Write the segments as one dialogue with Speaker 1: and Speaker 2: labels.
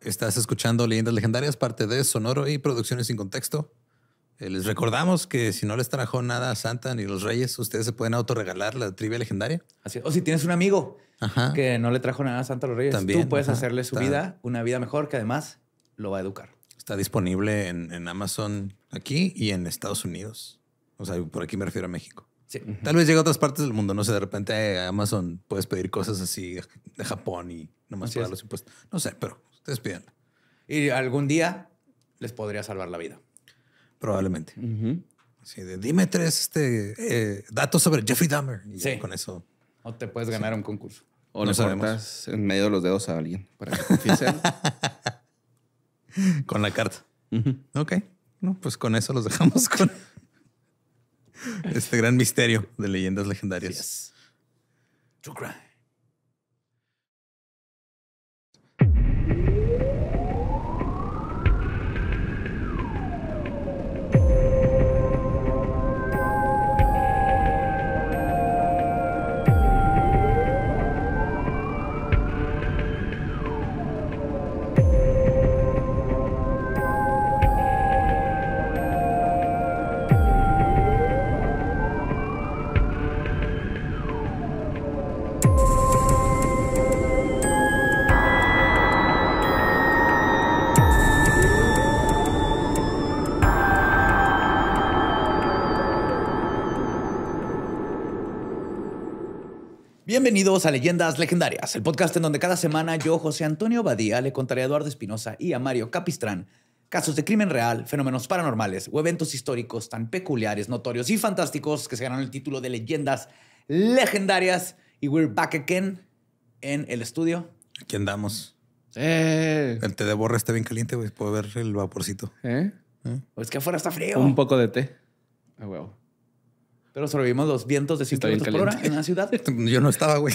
Speaker 1: Estás escuchando Leyendas Legendarias, parte de Sonoro y Producciones sin Contexto. Eh, les recordamos que si no les trajo nada a Santa ni los Reyes, ustedes se pueden autorregalar la
Speaker 2: trivia legendaria. o si tienes un amigo que no le trajo nada a Santa los Reyes, tú puedes hacerle su vida una vida mejor que además lo va a educar. Está disponible en, Amazon
Speaker 1: aquí y en Estados Unidos. O sea, por aquí me refiero a México. Tal vez llega a otras partes del mundo. No sé, de repente a Amazon puedes pedir cosas así de Japón y nomás más pagar los impuestos. No sé, pero
Speaker 2: entonces Y algún día les podría salvar la vida. Probablemente.
Speaker 1: dime tres este, eh, datos sobre Jeffrey Dahmer.
Speaker 2: con eso. O te puedes ganar un concurso. O no le
Speaker 3: en medio de los dedos a alguien para que Con la carta.
Speaker 1: Ok. No, pues con eso los dejamos con este gran misterio de leyendas legendarias.
Speaker 2: Bienvenidos a Leyendas Legendarias, el podcast en donde cada semana yo, José Antonio Badía, le contaré a Eduardo Espinosa y a Mario Capistrán casos de crimen real, fenómenos paranormales o eventos históricos tan peculiares, notorios y fantásticos que se ganaron el título de Leyendas Legendarias. Y we're back again en el estudio. Aquí andamos. Eh. El té de borra está bien caliente, güey. Puedo ver el vaporcito. ¿Eh? ¿Eh? Es pues que afuera está frío. Un poco de té. Ah, huevo. Pero sobrevivimos los vientos de 100 kilómetros por hora en la ciudad. Yo no estaba, güey.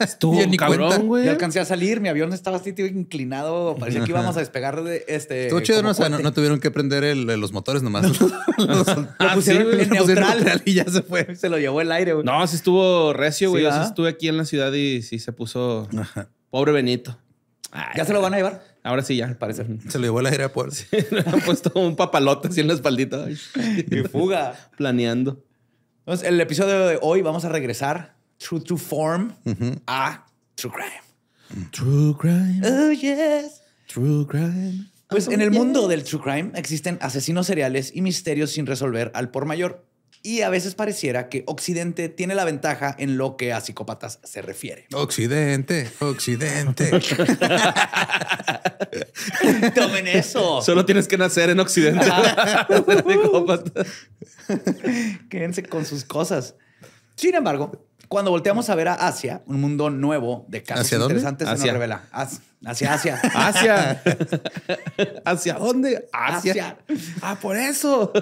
Speaker 2: Estuvo un cabrón, güey. Ya alcancé a salir, mi avión estaba así tío, inclinado, parecía que íbamos a despegar de este. Estuvo chido, no, o sea, no,
Speaker 1: tuvieron que prender los
Speaker 3: motores nomás. ah, sí, en neutral. y
Speaker 2: ya se fue, se lo llevó el aire, güey. No, sí
Speaker 3: estuvo recio, güey. Sí, Yo estuve aquí en la ciudad y sí se puso pobre Benito. ¿Ya se lo van a llevar? Ahora sí, ya, Parece. Se lo llevó el aire a por Sí, le han puesto un papalote así en la espaldita.
Speaker 4: y fuga.
Speaker 3: Planeando. Entonces, el episodio de hoy vamos a
Speaker 2: regresar True to Form a True Crime. True Crime.
Speaker 3: Oh, yes.
Speaker 2: True Crime. Pues oh, en el mundo del True Crime existen asesinos seriales y misterios sin resolver al por mayor. Y a veces pareciera que Occidente tiene la ventaja en lo que a psicópatas se refiere.
Speaker 1: Occidente, Occidente.
Speaker 2: Tomen eso.
Speaker 3: Solo tienes que nacer en Occidente.
Speaker 2: Quédense con sus cosas. Sin embargo, cuando volteamos a ver a Asia, un mundo nuevo de casos interesantes se nos revela. hacia Asia. Asia. ¿Hacia dónde? Asia. Ah, por eso.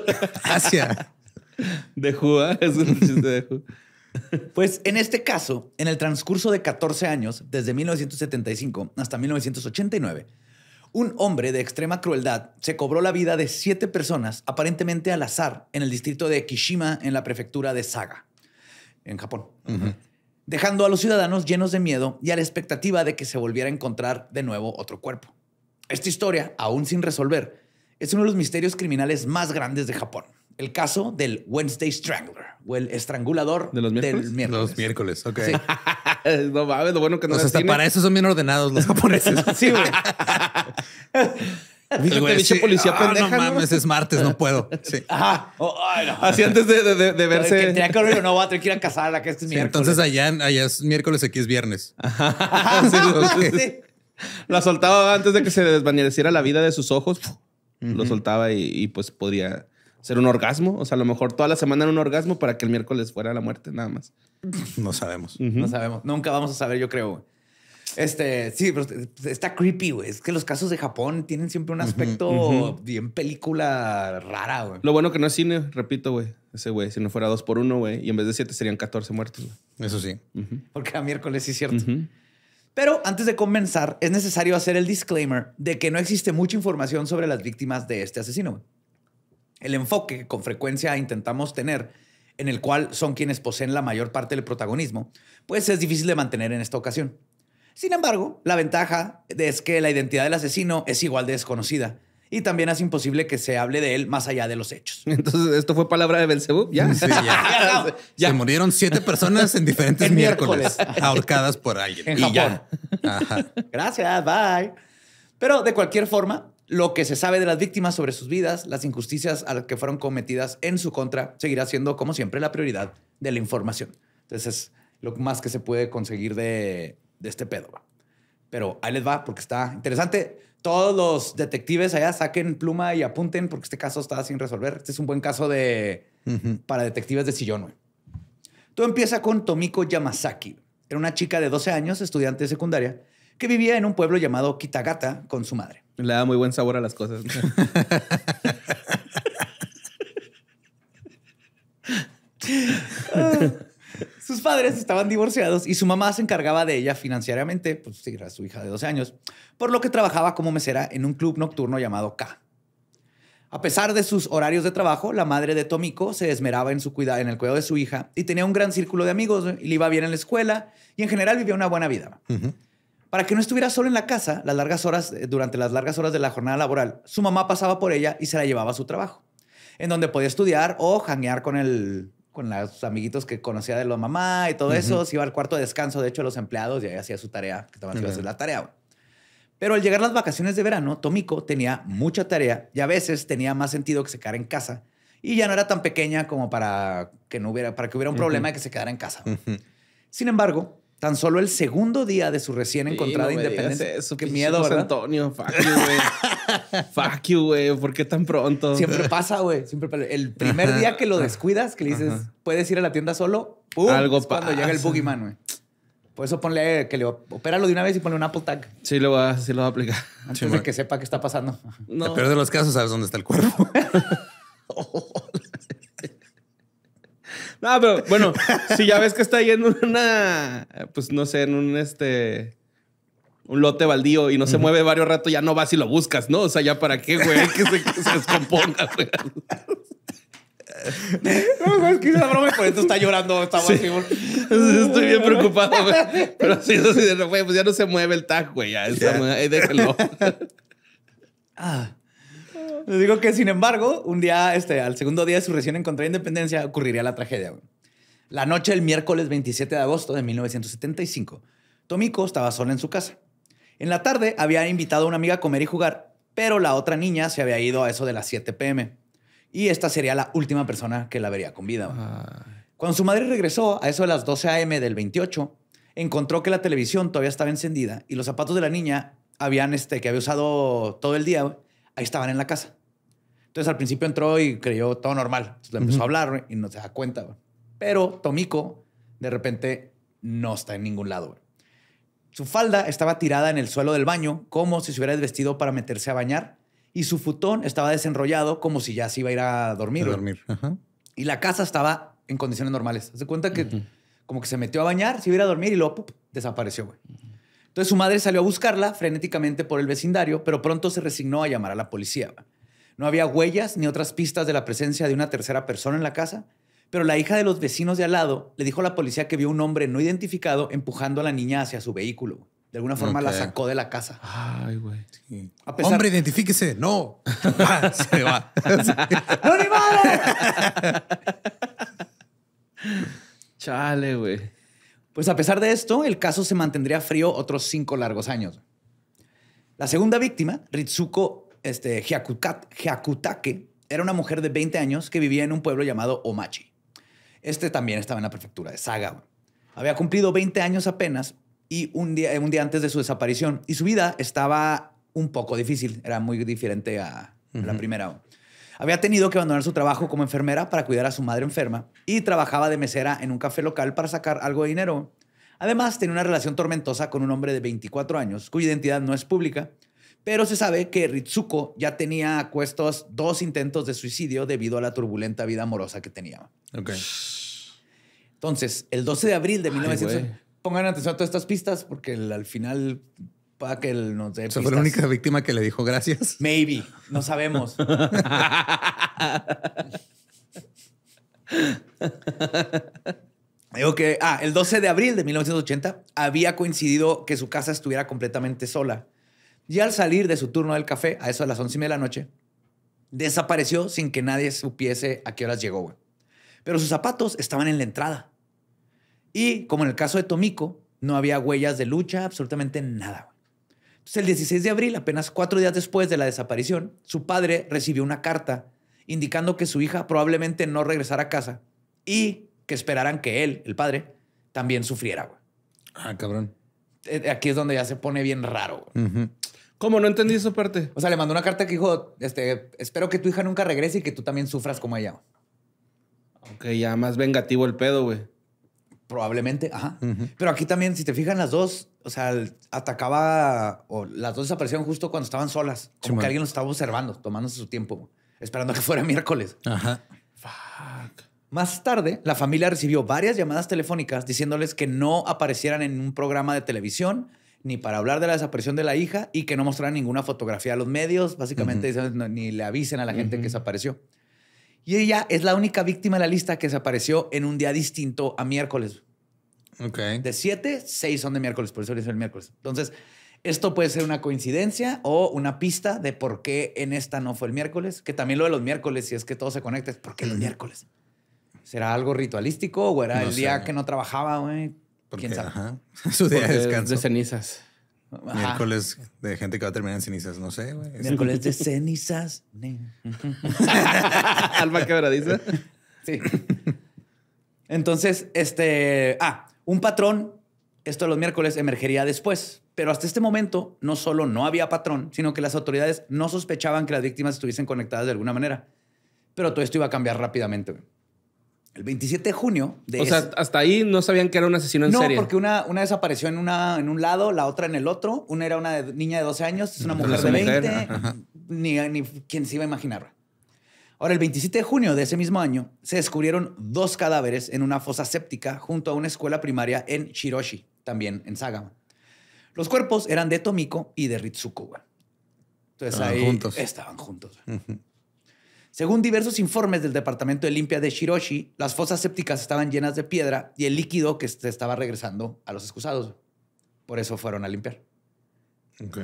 Speaker 2: Asia. De es un Pues en este caso, en el transcurso de 14 años, desde 1975 hasta 1989, un hombre de extrema crueldad se cobró la vida de siete personas aparentemente al azar en el distrito de Kishima, en la prefectura de Saga, en Japón, dejando a los ciudadanos llenos de miedo y a la expectativa de que se volviera a encontrar de nuevo otro cuerpo. Esta historia, aún sin resolver, es uno de los misterios criminales más grandes de Japón el caso del Wednesday Strangler o el estrangulador ¿De los miércoles? Los miércoles, ok. no mames, lo bueno que no pues hasta para eso son
Speaker 1: bien ordenados los japoneses. sí, güey.
Speaker 2: Fíjate, policía ah, pendeja. No, no mames, es
Speaker 1: martes, no puedo. Sí.
Speaker 2: Oh, Así antes de, de, verse. Que que abrir no a tener que ir a casar a que este es miércoles.
Speaker 1: Entonces
Speaker 3: allá, allá es miércoles, aquí es viernes.
Speaker 2: Lo
Speaker 3: la soltaba antes de que se desvaneciera la vida de sus ojos. Lo soltaba y, y pues podría ser un orgasmo. O sea, a lo mejor toda la semana era un orgasmo para que el miércoles fuera la muerte, nada más.
Speaker 2: No sabemos. No sabemos. Nunca vamos a saber, yo creo. Este, sí, pero está creepy, güey. Es que los casos de Japón tienen siempre un aspecto bien película rara,
Speaker 3: güey. Lo bueno que no es cine, repito, güey. Ese güey, si no fuera dos por uno, güey, y en vez de siete serían 14 muertos, Eso sí.
Speaker 2: Porque a miércoles sí es cierto. Pero antes de comenzar, es necesario hacer el disclaimer de que no existe mucha información sobre las víctimas de este asesino, güey el enfoque que con frecuencia intentamos tener, en el cual son quienes poseen la mayor parte del protagonismo, pues es difícil de mantener en esta ocasión. Sin embargo, la ventaja es que la identidad del asesino es igual de desconocida y también hace imposible que se hable de él más allá de los hechos.
Speaker 3: Entonces, esto fue palabra de Belcebú, ¿ya? Se murieron siete personas
Speaker 1: en diferentes miércoles, ahorcadas por alguien. En
Speaker 2: Gracias, bye. Pero de cualquier forma, lo que se sabe de las víctimas sobre sus vidas, las injusticias a las que fueron cometidas en su contra, seguirá siendo, como siempre, la prioridad de la información. Entonces, es lo más que se puede conseguir de, este pedo. Pero ahí les va, porque está interesante. Todos los detectives allá saquen pluma y apunten, porque este caso está sin resolver. Este es un buen caso de, para detectives de sillón. Todo empieza con Tomiko Yamazaki. Era una chica de 12 años, estudiante de secundaria, que vivía en un pueblo llamado Kitagata con su madre. Le da muy buen sabor a las cosas. Sus padres estaban divorciados y su mamá se encargaba de ella financieramente, pues sí, era su hija de 12 años, por lo que trabajaba como mesera en un club nocturno llamado K. A pesar de sus horarios de trabajo, la madre de Tomiko se esmeraba en, su cuidado, en el cuidado de su hija y tenía un gran círculo de amigos y le iba bien en la escuela y en general vivía una buena vida para que no estuviera solo en la casa las largas horas, eh, durante las largas horas de la jornada laboral. Su mamá pasaba por ella y se la llevaba a su trabajo, en donde podía estudiar o janguear con el con los amiguitos que conocía de la mamá y todo eso. Se iba al cuarto de descanso, de hecho, los empleados y ahí hacía su tarea, que la tarea. Pero al llegar las vacaciones de verano, Tomiko tenía mucha tarea y a veces tenía más sentido que se quedara en casa. Y ya no era tan pequeña como para que, no hubiera, para que hubiera un problema de que se quedara en casa. Sin embargo, Tan solo el segundo día de su recién encontrada independencia. Eso, qué miedo, ¿verdad?
Speaker 3: Antonio, fuck you, güey. fuck you, güey. ¿Por qué tan pronto? Siempre pasa,
Speaker 2: güey. Siempre pasa. El primer día que lo descuidas, que le dices, puedes ir a la tienda solo,
Speaker 3: ¡pum! Algo cuando llega
Speaker 2: el boogeyman, güey. Por eso ponle que le opéralo de una vez y ponle un Apple Tag. Sí, lo va, sí lo va a aplicar. Antes de que sepa qué está pasando. No. El peor de los casos, sabes dónde está el cuerpo. No, pero bueno, si ya ves que está
Speaker 3: ahí en una, pues no sé, en un este, un lote baldío y no se mueve varios rato, ya no vas y lo buscas, ¿no? O sea, ya para qué, güey, que se, se descomponga, güey.
Speaker 2: No, güey, es que la broma y por eso está llorando. Está sí. Estoy bien preocupado, güey. Pero si
Speaker 3: güey, pues ya no se mueve el tag, güey. Ya, está, déjalo.
Speaker 2: ah. Les digo que, sin embargo, un día, este, al segundo día de su recién encontrada independencia, ocurriría la tragedia. La noche del miércoles 27 de agosto de 1975, Tomiko estaba sola en su casa. En la tarde había invitado a una amiga a comer y jugar, pero la otra niña se había ido a eso de las 7 pm. Y esta sería la última persona que la vería con vida. Ah. Cuando su madre regresó a eso de las 12 a.m. del 28, encontró que la televisión todavía estaba encendida y los zapatos de la niña habían este que había usado todo el día ahí estaban en la casa. Entonces al principio entró y creyó todo normal. Entonces, le empezó a hablar y no se da cuenta. Pero Tomiko de repente no está en ningún lado. Su falda estaba tirada en el suelo del baño como si se hubiera desvestido para meterse a bañar y su futón estaba desenrollado como si ya se iba a ir a dormir. Y la casa estaba en condiciones normales. Se cuenta que como que se metió a bañar, se iba a dormir y luego desapareció su madre salió a buscarla frenéticamente por el vecindario, pero pronto se resignó a llamar a la policía. No había huellas ni otras pistas de la presencia de una tercera persona en la casa, pero la hija de los vecinos de al lado le dijo a la policía que vio un hombre no identificado empujando a la niña hacia su vehículo. De alguna forma la sacó de la casa. Ay, güey.
Speaker 3: Hombre, identifíquese. No. Ah, se va. ¡No, ni madre!
Speaker 2: Chale, güey. Pues a pesar de esto, el caso se mantendría frío otros cinco largos años. La segunda víctima, Ritsuko este, Hyakutake, era una mujer de 20 años que vivía en un pueblo llamado Omachi. Este también estaba en la prefectura de Saga. Había cumplido 20 años apenas y un día, un día antes de su desaparición y su vida estaba un poco difícil, era muy diferente a la primera. Había tenido que abandonar su trabajo como enfermera para cuidar a su madre enferma y trabajaba de mesera en un café local para sacar algo de dinero. Además, tenía una relación tormentosa con un hombre de 24 años, cuya identidad no es pública, pero se sabe que Ritsuko ya tenía a cuestos dos intentos de suicidio debido a la turbulenta vida amorosa que tenía. Entonces, el 12 de abril de 1900... Pongan atención a todas estas pistas porque al final para que fue la única
Speaker 1: víctima que le dijo gracias. Maybe.
Speaker 2: No sabemos. Digo que, ah, el 12 de abril de 1980 había coincidido que su casa estuviera completamente sola. Y al salir de su turno del café, a eso de las 11 y media de la noche, desapareció sin que nadie supiese a qué horas llegó. Pero sus zapatos estaban en la entrada. Y como en el caso de Tomiko, no había huellas de lucha, absolutamente nada el 16 de abril, apenas cuatro días después de la desaparición, su padre recibió una carta indicando que su hija probablemente no regresara a casa y que esperaran que él, el padre, también sufriera. Ah, cabrón. Eh, eh, aquí es donde ya se pone bien raro. ¿Cómo? No entendí esa parte. O sea, le mandó una carta que dijo, este, espero que tu hija nunca regrese y que tú también sufras como ella. Ok, ya más vengativo el pedo, güey. Probablemente, ajá. Pero aquí también, si te fijan las dos, o sea, atacaba, o las dos desaparecieron justo cuando estaban solas. Como que alguien los estaba observando, tomándose su tiempo, esperando que fuera miércoles. Ajá. Fuck. Más tarde, la familia recibió varias llamadas telefónicas diciéndoles que no aparecieran en un programa de televisión ni para hablar de la desaparición de la hija y que no mostraran ninguna fotografía a los medios. Básicamente, ni le avisen a la gente que desapareció. Y ella es la única víctima de la lista que se apareció en un día distinto a miércoles. Ok. De siete, seis son de miércoles, por eso es el miércoles. Entonces, esto puede ser una coincidencia o una pista de por qué en esta no fue el miércoles, que también lo de los miércoles, si es que todo se conecta, es por qué los miércoles. ¿Será algo ritualístico o era el día que no trabajaba, güey? ¿Quién sabe? Su día de descanso. De
Speaker 3: cenizas. Miércoles de
Speaker 1: gente que va a terminar en cenizas, no sé,
Speaker 2: Miércoles de cenizas. Alma quebradiza. Sí. Entonces, este. Ah, un patrón, esto de los miércoles emergería después. Pero hasta este momento, no solo no había patrón, sino que las autoridades no sospechaban que las víctimas estuviesen conectadas de alguna manera. Pero todo esto iba a cambiar rápidamente. El 27 de junio. De o sea, hasta ahí no sabían que era un asesino en serie. No, porque una, una desapareció en, una, en un lado, la otra en el otro. Una era una niña de 12 años, es una mujer de 20. Ni, quien se iba a imaginar. Ahora, el 27 de junio de ese mismo año, se descubrieron dos cadáveres en una fosa séptica junto a una escuela primaria en Shiroshi, también en Sagama. Los cuerpos eran de Tomiko y de Ritsuko.
Speaker 4: Entonces estaban juntos. estaban
Speaker 2: juntos. Según diversos informes del Departamento de Limpia de Shiroshi, las fosas sépticas estaban llenas de piedra y el líquido que se estaba regresando a los excusados. Por eso fueron a limpiar. Ok.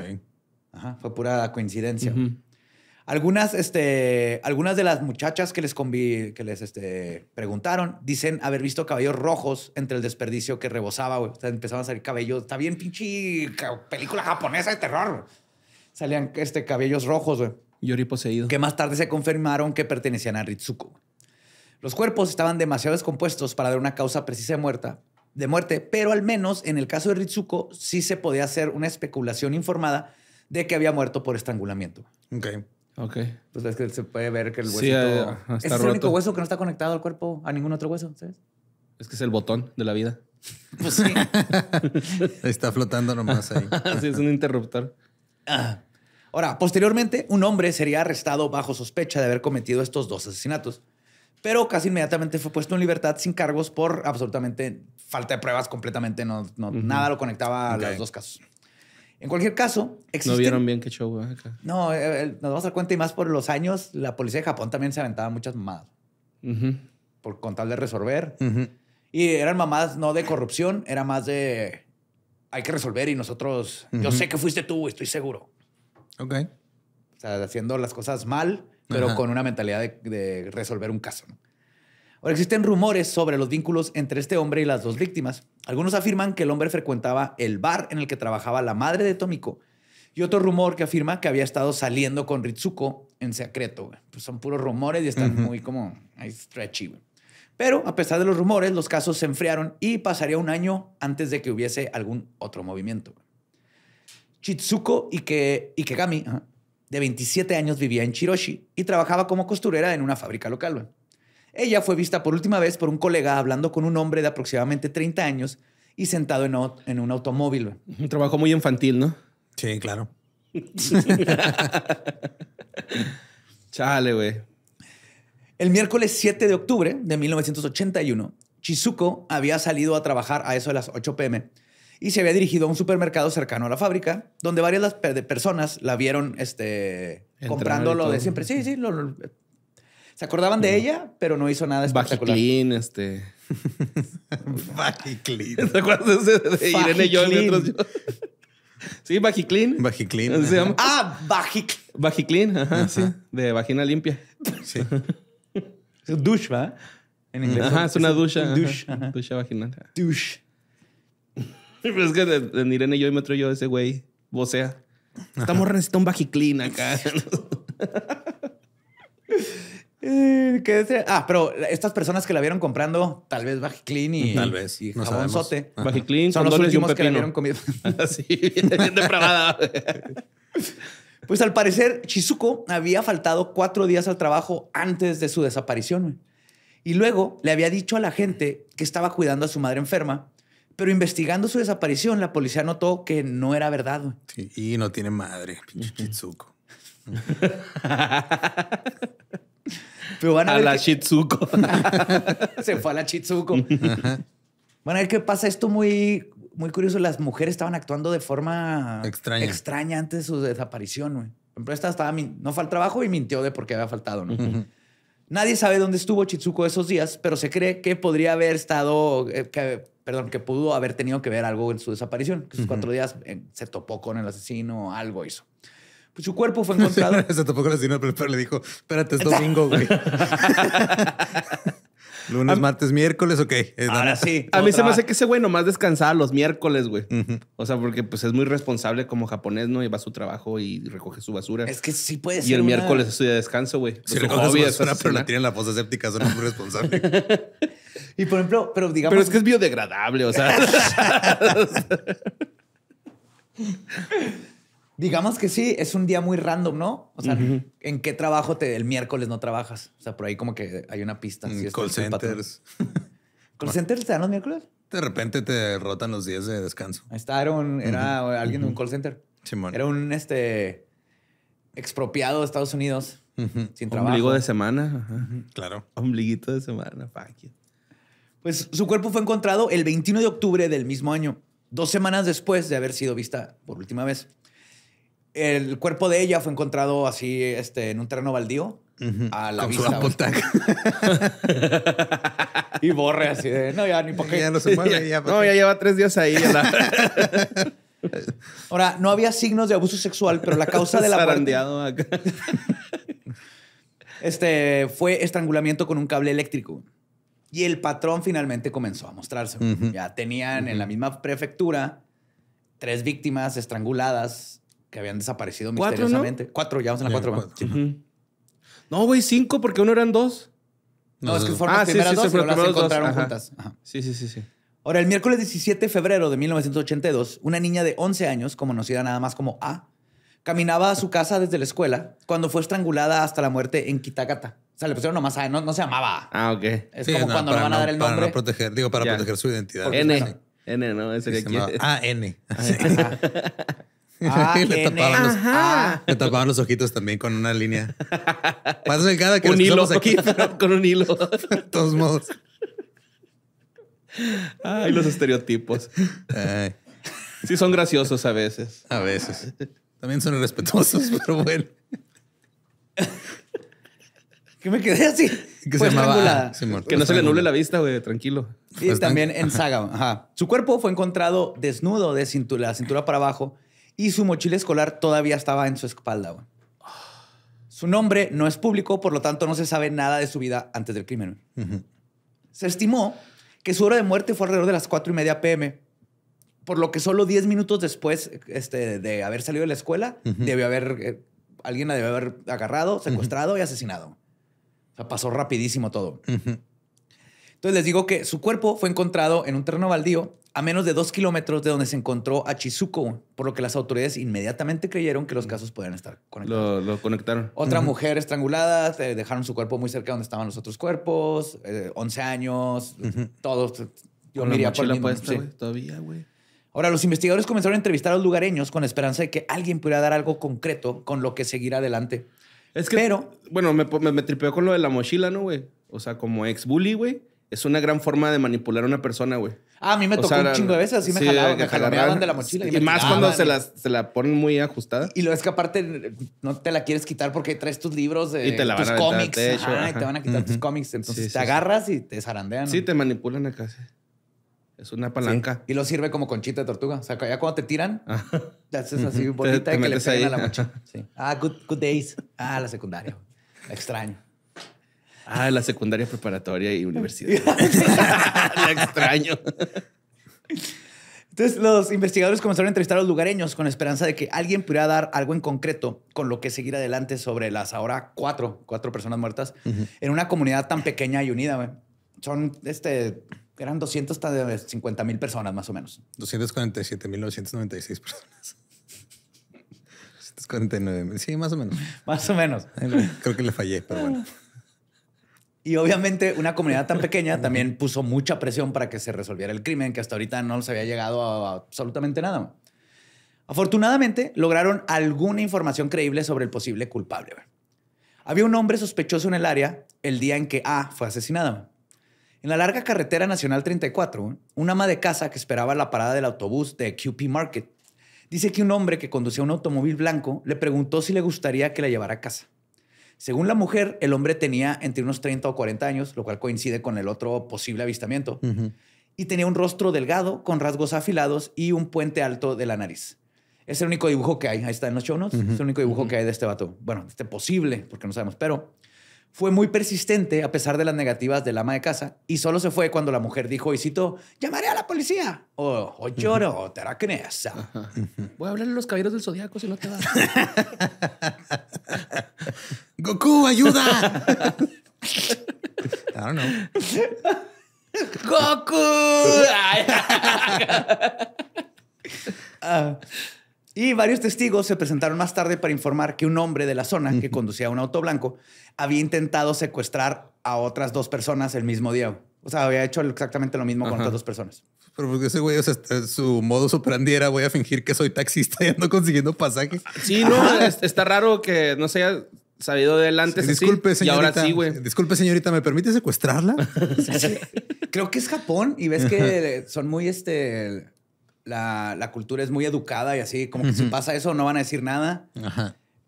Speaker 2: Ajá, fue pura coincidencia. Algunas, este, algunas de las muchachas que les, que les este, preguntaron dicen haber visto cabellos rojos entre el desperdicio que rebosaba. empezaban a salir cabellos. Está bien, pinche película japonesa de terror. Salían este, cabellos rojos, güey. Yori poseído. Que más tarde se confirmaron que pertenecían a Ritsuko. Los cuerpos estaban demasiado descompuestos para dar una causa precisa de, de muerte, pero al menos en el caso de Ritsuko sí se podía hacer una especulación informada de que había muerto por estrangulamiento.
Speaker 3: Ok. Ok.
Speaker 2: Pues es que se puede ver que el huesito... Eh, es el único hueso que no está conectado al cuerpo, a ningún otro hueso, ¿sabes?
Speaker 3: Es que es el botón de la vida.
Speaker 2: Pues sí. está flotando nomás ahí. Así es un interruptor. Ah. Ahora, posteriormente, un hombre sería arrestado bajo sospecha de haber cometido estos dos asesinatos, pero casi inmediatamente fue puesto en libertad sin cargos por absolutamente falta de pruebas completamente, no, nada lo conectaba a los dos casos. En cualquier caso, existen... No vieron bien qué show No, eh, eh, nos vamos a cuenta y más por los años, la policía de Japón también se aventaba muchas mamadas. Por con tal de resolver. Y eran mamadas no de corrupción, era más de hay que resolver y nosotros, yo sé que fuiste tú, estoy seguro. Ok. O sea, haciendo las cosas mal, pero con una mentalidad de, resolver un caso. Ahora existen rumores sobre los vínculos entre este hombre y las dos víctimas. Algunos afirman que el hombre frecuentaba el bar en el que trabajaba la madre de Tomiko y otro rumor que afirma que había estado saliendo con Ritsuko en secreto. Pues son puros rumores y están muy como stretchy. Pero a pesar de los rumores, los casos se enfriaron y pasaría un año antes de que hubiese algún otro movimiento. Chizuko Ikegami, de 27 años, vivía en Chiroshi y trabajaba como costurera en una fábrica local. Ella fue vista por última vez por un colega hablando con un hombre de aproximadamente 30 años y sentado en, en un automóvil. Un trabajo muy infantil, ¿no? Sí, claro. Chale, güey. El miércoles 7 de octubre de 1981, Chizuko había salido a trabajar a eso de las 8 pm y se había dirigido a un supermercado cercano a la fábrica, donde varias personas la vieron este, comprando lo de siempre. Sí, sí, lo, se acordaban de ella, pero no hizo nada espectacular. Bajiclin, este. Bajiclin.
Speaker 3: ¿Te acuerdas de, de Irene y otros? sí, Bajiclin. Bajiclin. Ah, Bajiclin. Bajiclin, sí. De vagina limpia. Sí. es douche, ¿va? En inglés. Ajá, es una ducha. Ducha. Ducha vaginal. Douche. es que de, Irene y yo y metro yo ese güey vocea. Estamos
Speaker 2: necesitando necesita
Speaker 3: un bajiclín acá.
Speaker 2: Eh, ¿Qué ah, pero estas personas que la vieron comprando, tal vez bajiclín y, tal vez, y jabonzote. Bajiclin son los últimos que la vieron comiendo. Así, ah, bien, bien
Speaker 3: depravada.
Speaker 2: pues al parecer, Chizuko había faltado cuatro días al trabajo antes de su desaparición. Y luego le había dicho a la gente que estaba cuidando a su madre enferma pero investigando su desaparición, la policía notó que no era verdad. y no tiene madre, pinche Chitsuko. a, la Chitsuko. Se fue a la Chitsuko. Bueno, a ver qué pasa. Esto muy, muy curioso. Las mujeres estaban actuando de forma extraña, antes de su desaparición. Güey. estaba no fue al trabajo y mintió de por qué había faltado. Nadie sabe dónde estuvo Chitsuko esos días, pero se cree que podría haber estado, eh, perdón, que pudo haber tenido que ver algo en su desaparición, que sus cuatro días eh, se topó con el asesino, algo hizo.
Speaker 1: Pues su cuerpo fue encontrado. se topó con el asesino, pero, le dijo: Espérate, es domingo, güey. Lunes, martes, miércoles, ok.
Speaker 3: Ahora sí. A mí se me hace que ese güey nomás descansaba los miércoles, güey. O sea, porque pues es muy responsable como japonés, ¿no? Y va a su trabajo y recoge su basura. Es que sí puede ser. Y el miércoles es su día de descanso, güey. Si su basura, pero la tiene en la fosa séptica, son muy responsables.
Speaker 2: y por ejemplo, pero digamos. Pero es que es
Speaker 3: biodegradable, o
Speaker 1: sea.
Speaker 2: Digamos que sí, es un día muy random, ¿no? O sea, ¿en qué trabajo te el miércoles no trabajas? O sea, por ahí como que hay una pista. call centers. ¿Call centers te dan los miércoles? De repente te rotan los días de descanso. Está, era, alguien de un call center. Era un este expropiado de Estados Unidos
Speaker 3: sin trabajo. Ombligo de semana.
Speaker 2: Claro. Ombliguito de semana. Pues su cuerpo fue encontrado el 21 de octubre del mismo año, dos semanas después de haber sido vista por última vez el cuerpo de ella fue encontrado así este, en un terreno baldío.
Speaker 4: A la vista.
Speaker 2: y borre así de no, ya ni por no Ya, lleva tres días ahí. Ahora, no había signos de abuso sexual, pero la causa de la este fue estrangulamiento con un cable eléctrico. Y el patrón finalmente comenzó a mostrarse. Ya tenían en la misma prefectura tres víctimas estranguladas que habían desaparecido misteriosamente. Cuatro, ya vamos en la cuatro. Pues, no, güey, cinco, porque uno eran dos. No, es que fueron ah, las primeras dos, pero las encontraron juntas.
Speaker 3: Sí, sí, sí, sí.
Speaker 2: Ahora, el miércoles 17 de febrero de 1982, una niña de 11 años, conocida nada más como A, caminaba a su casa desde la escuela cuando fue estrangulada hasta la muerte en Kitagata. O sea, le pusieron nomás A, no, se llamaba
Speaker 1: Ah, ok. Es como cuando le van a dar el nombre. Para proteger, digo, para proteger su identidad. N. N, ¿no? Ese que A, N. A, N. Ah, le, tapaban los, ojitos también con una línea. Más cada que un hilo. aquí. con un hilo. de todos modos.
Speaker 3: Ay, los estereotipos. Sí, son graciosos a veces. A veces. También son irrespetuosos, pero bueno. que me quedé así. Que se pues llamaba, ah, que no se le nuble
Speaker 2: la vista, güey, tranquilo. Y también en Saga. Ajá. Su cuerpo fue encontrado desnudo de la cintura para abajo y su mochila escolar todavía estaba en su espalda. Su nombre no es público, por lo tanto no se sabe nada de su vida antes del crimen. Se estimó que su hora de muerte fue alrededor de las 4 y media pm, por lo que solo 10 minutos después este, de haber salido de la escuela, debió haber, eh, alguien la debió haber agarrado, secuestrado y asesinado. O sea, pasó rapidísimo todo.
Speaker 4: Entonces
Speaker 2: les digo que su cuerpo fue encontrado en un terreno baldío a menos de dos kilómetros de donde se encontró a Chizuko, por lo que las autoridades inmediatamente creyeron que los casos podían estar
Speaker 3: conectados. Lo, conectaron. Otra
Speaker 2: mujer estrangulada, dejaron su cuerpo muy cerca de donde estaban los otros cuerpos, 11 eh, años, todos. Yo Con la por todavía, güey. Ahora, los investigadores comenzaron a entrevistar a los lugareños con esperanza de que alguien pudiera dar algo concreto con lo que seguir adelante. Es que, bueno, me, me tripeó con lo de la mochila,
Speaker 3: ¿no, güey? O sea, como ex-bully, güey es una gran forma de manipular a una persona, güey.
Speaker 2: Ah, a mí me tocó un chingo de veces, así me jalaban, me de la mochila. Y, más cuando se, se la ponen muy ajustada. Y, lo es que aparte no te la quieres quitar porque traes tus libros, de tus cómics. y te van a quitar tus cómics. Entonces te agarras y te zarandean. Sí, te manipulan acá. Es una palanca. Y lo sirve como conchita de tortuga. O sea, ya cuando te tiran, te haces así bonita y que le pegan a la mochila. Ah, good, good days. Ah, la secundaria. Extraño.
Speaker 3: Ah, la secundaria preparatoria y universidad. extraño.
Speaker 2: Entonces, los investigadores comenzaron a entrevistar a los lugareños con la esperanza de que alguien pudiera dar algo en concreto con lo que seguir adelante sobre las ahora cuatro, personas muertas en una comunidad tan pequeña y unida. Son, este, eran 250 mil personas más o menos.
Speaker 1: 247 mil 996 personas.
Speaker 2: 249 mil, sí, más o menos. Más o menos. Creo que le fallé, pero bueno. Y obviamente una comunidad tan pequeña también puso mucha presión para que se resolviera el crimen, que hasta ahorita no les había llegado a absolutamente nada. Afortunadamente, lograron alguna información creíble sobre el posible culpable. Había un hombre sospechoso en el área el día en que A fue asesinada. En la larga carretera nacional 34, un ama de casa que esperaba la parada del autobús de QP Market dice que un hombre que conducía un automóvil blanco le preguntó si le gustaría que la llevara a casa. Según la mujer, el hombre tenía entre unos 30 o 40 años, lo cual coincide con el otro posible avistamiento, y tenía un rostro delgado con rasgos afilados y un puente alto de la nariz. Es el único dibujo que hay. Ahí está en los show Es el único dibujo que hay de este vato. Bueno, este posible, porque no sabemos, pero fue muy persistente a pesar de las negativas del ama de casa y solo se fue cuando la mujer dijo, y cito, llamaré a la policía o, lloro te hará Voy a hablarle a los caballeros del zodiaco si no te vas.
Speaker 4: Goku,
Speaker 2: ayuda. I
Speaker 4: don't know. Goku.
Speaker 2: Y varios testigos se presentaron más tarde para informar que un hombre de la zona que conducía un auto blanco había intentado secuestrar a otras dos personas el mismo día. O sea, había hecho exactamente lo mismo con otras dos personas. Pero porque
Speaker 1: ese güey, este, su modo superandiera, era voy a fingir que soy taxista y ando consiguiendo pasajes.
Speaker 3: Sí, no, está raro que no se haya sabido de disculpe, señorita. ahora sí, güey. Disculpe,
Speaker 1: señorita, ¿me permite secuestrarla?
Speaker 2: Creo que es Japón y ves que son muy este la, cultura es muy educada y así, como que si pasa eso no van a decir nada.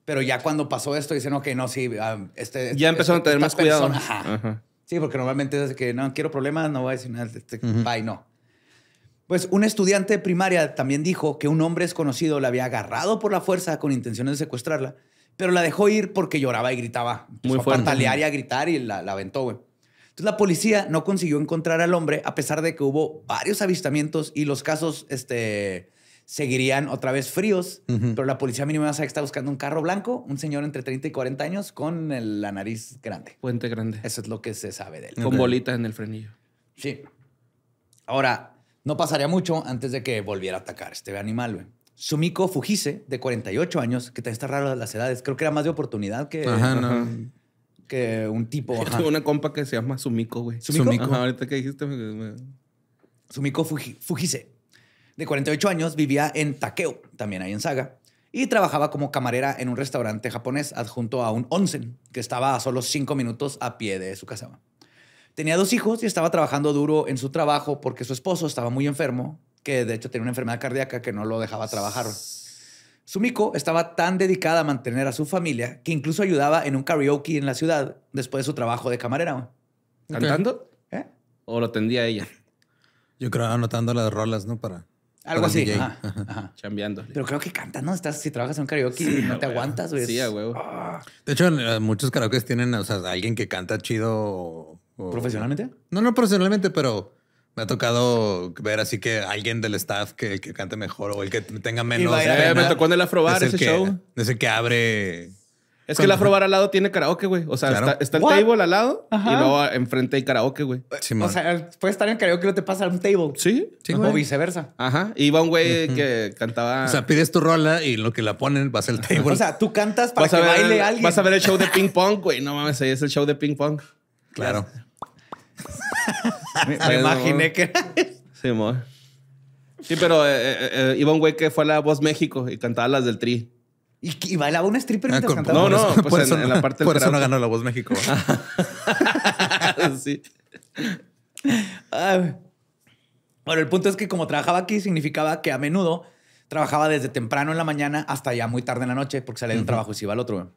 Speaker 2: Pero ya cuando pasó esto, dicen, ok, no, sí, ah, este, Ya este, este empezaron a tener más cuidado. Sí, porque normalmente es que no quiero problemas, no voy a decir nada, este, bye, no. Pues un estudiante de primaria también dijo que un hombre desconocido la había agarrado por la fuerza con intenciones de secuestrarla, pero la dejó ir porque lloraba y gritaba. Muy fuerte. A patalear y a gritar y la, la aventó, güey. Entonces la policía no consiguió encontrar al hombre a pesar de que hubo varios avistamientos y los casos este, seguirían otra vez fríos, pero la policía mínima sabe que está buscando un carro blanco, un señor entre 30 y 40 años con la nariz grande. Puente grande. Eso es lo que se sabe de él. Con bolitas en el frenillo. Sí. Ahora, no pasaría mucho antes de que volviera a atacar este animal, güey. Sumiko Fujise, de 48 años, que también está raro las edades, creo que era más de oportunidad que... Ajá, que un tipo. una compa que se llama Sumiko, güey. ¿Sumiko? ahorita que dijiste. Sumiko Fujise, de 48 años, vivía en Takeo, también ahí en Saga, y trabajaba como camarera en un restaurante japonés adjunto a un onsen, que estaba a solo cinco minutos a pie de su casa. Tenía dos hijos y estaba trabajando duro en su trabajo porque su esposo estaba muy enfermo, que de hecho tenía una enfermedad cardíaca que no lo dejaba trabajar. Sumiko estaba tan dedicada a mantener a su familia que incluso ayudaba en un karaoke en la ciudad después de su trabajo de camarera.
Speaker 3: ¿Cantando? ¿Eh? ¿O lo tendía ella? Yo creo anotando las rolas, ¿no? Para.
Speaker 2: Algo así. Ajá, Pero creo que canta, ¿no? Estás, si trabajas en un karaoke, no te aguantas. Sí, a huevo. Ah.
Speaker 1: De hecho, eh, muchos karaokes tienen, o sea, alguien que canta chido. ¿Profesionalmente? No, no profesionalmente, pero me ha tocado ver así que alguien del staff que, cante mejor o el que tenga menos. Eh, me tocó en el Afrobar es ese show. Es
Speaker 3: el que abre. Es que el Afrobar al lado tiene karaoke, güey. O sea, está, el table al lado y luego enfrente hay karaoke, güey. Eh, o
Speaker 2: sea, puede estar en karaoke y no te pasa a un table. Sí, O viceversa.
Speaker 3: Ajá. va un güey que cantaba. O sea, pides tu rola y lo que la ponen va a ser el table. O
Speaker 2: sea, tú cantas para que baile alguien. Vas a ver
Speaker 3: el show de ping pong, güey. No mames, ahí es el show de ping pong. Claro.
Speaker 2: Me, imaginé que
Speaker 3: Sí, pero eh, eh, eh, Iván güey que fue a la Voz México y cantaba las del Tri.
Speaker 2: ¿Y, bailaba una stripper mientras ah, cantaba? No, no, pues en, la parte del Por eso no ganó la Voz México. sí. Ah, bueno, el punto es que como trabajaba aquí significaba que a menudo trabajaba desde temprano en la mañana hasta ya muy tarde en la noche porque salía de un trabajo y se iba al otro.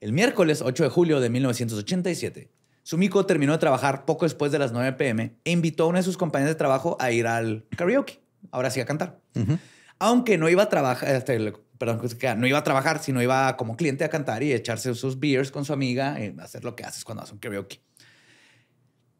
Speaker 2: El miércoles 8 de julio de 1987, mico terminó de trabajar poco después de las 9 pm e invitó a una de sus compañeras de trabajo a ir al karaoke. Ahora sí a cantar. Aunque no iba a trabajar, este, perdón, pues, no iba a trabajar, sino iba como cliente a cantar y echarse sus beers con su amiga y hacer lo que haces cuando haces un karaoke.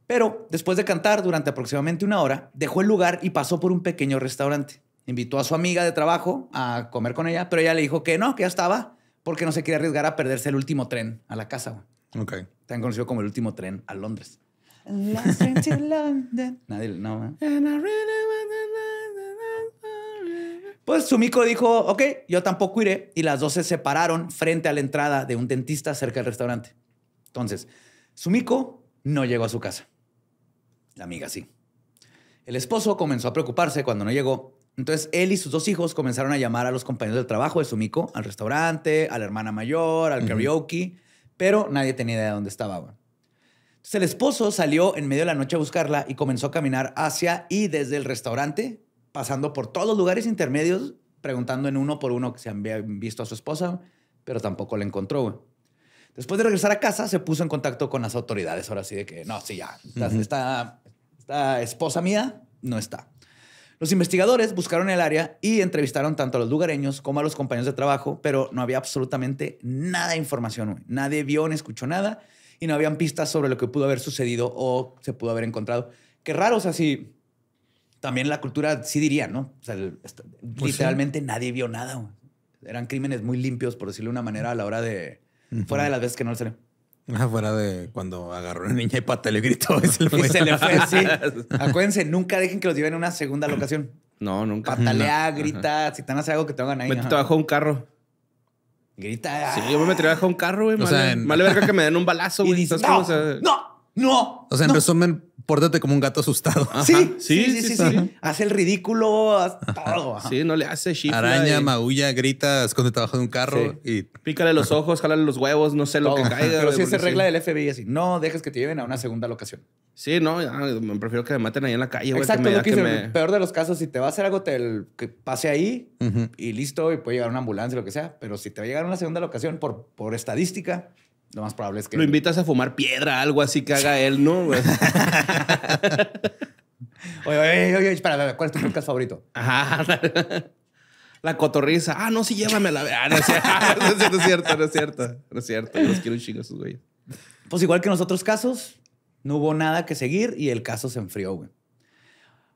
Speaker 2: Pero después de cantar durante aproximadamente una hora, dejó el lugar y pasó por un pequeño restaurante. Invitó a su amiga de trabajo a comer con ella, pero ella le dijo que no, que ya estaba, porque no se quería arriesgar a perderse el último tren a la casa. Ok tan conocido como el último tren a Londres. Nadie, no. Pues Sumiko dijo, ok, yo tampoco iré. Y las dos se separaron frente a la entrada de un dentista cerca del restaurante. Entonces, Sumiko no llegó a su casa. La amiga sí. El esposo comenzó a preocuparse cuando no llegó. Entonces él y sus dos hijos comenzaron a llamar a los compañeros de trabajo de Sumiko, al restaurante, a la hermana mayor, al karaoke pero nadie tenía idea de dónde estaba. Entonces el esposo salió en medio de la noche a buscarla y comenzó a caminar hacia y desde el restaurante, pasando por todos los lugares intermedios, preguntando en uno por uno que habían visto a su esposa, pero tampoco la encontró. Después de regresar a casa, se puso en contacto con las autoridades. Ahora sí, de que no, sí, ya. esta esposa mía no está. Los investigadores buscaron el área y entrevistaron tanto a los lugareños como a los compañeros de trabajo, pero no había absolutamente nada de información. Nadie vio ni escuchó nada y no habían pistas sobre lo que pudo haber sucedido o se pudo haber encontrado. Qué raro, o sea, también la cultura sí diría, ¿no? O sea, este, pues literalmente nadie vio nada. Eran crímenes muy limpios, por decirlo de una manera, a la hora de... Fuera de las veces que no le Fuera de cuando agarró a una niña y pataleó y gritó. Y se le fue, sí. Acuérdense, nunca dejen que los lleven a una segunda locación.
Speaker 3: No, nunca. Patalea, grita,
Speaker 2: si te hace algo que te hagan ahí. Métete metí bajo un carro.
Speaker 3: Grita. Sí, yo me metí bajo un carro, güey. O sea, que me den un balazo, güey. No, no, no,
Speaker 1: O sea, en resumen, pórtate como un gato asustado. Sí, sí, sí, sí, sí,
Speaker 3: Hace el ridículo, todo. Sí, no le hace chifla. Araña, maulla, grita, esconde trabajo de un carro y... Pícale los ojos, jálale los huevos, no sé lo que caiga. Pero sí es regla
Speaker 2: del FBI así, no dejes que te lleven a una
Speaker 3: segunda locación.
Speaker 2: Sí, no, me
Speaker 3: prefiero que me maten ahí en la calle. Exacto, lo que el peor de los casos,
Speaker 2: si te va a hacer algo, que pase ahí y listo, y puede llegar una ambulancia, lo que sea. Pero si te va a llegar a una segunda locación, por, por estadística, lo más probable es que. Lo
Speaker 3: invitas a fumar piedra, algo así que haga él, ¿no? Pues.
Speaker 2: oye, oye, oye, espera, ¿cuál es tu podcast
Speaker 3: favorito? Ajá. La cotorriza. Ah, no, sí, llévame la. Ah, no, es
Speaker 2: cierto, no es cierto, no es cierto. Los quiero un chingo esos güeyes. Pues igual que en los otros casos, no hubo nada que seguir y el caso se enfrió, güey.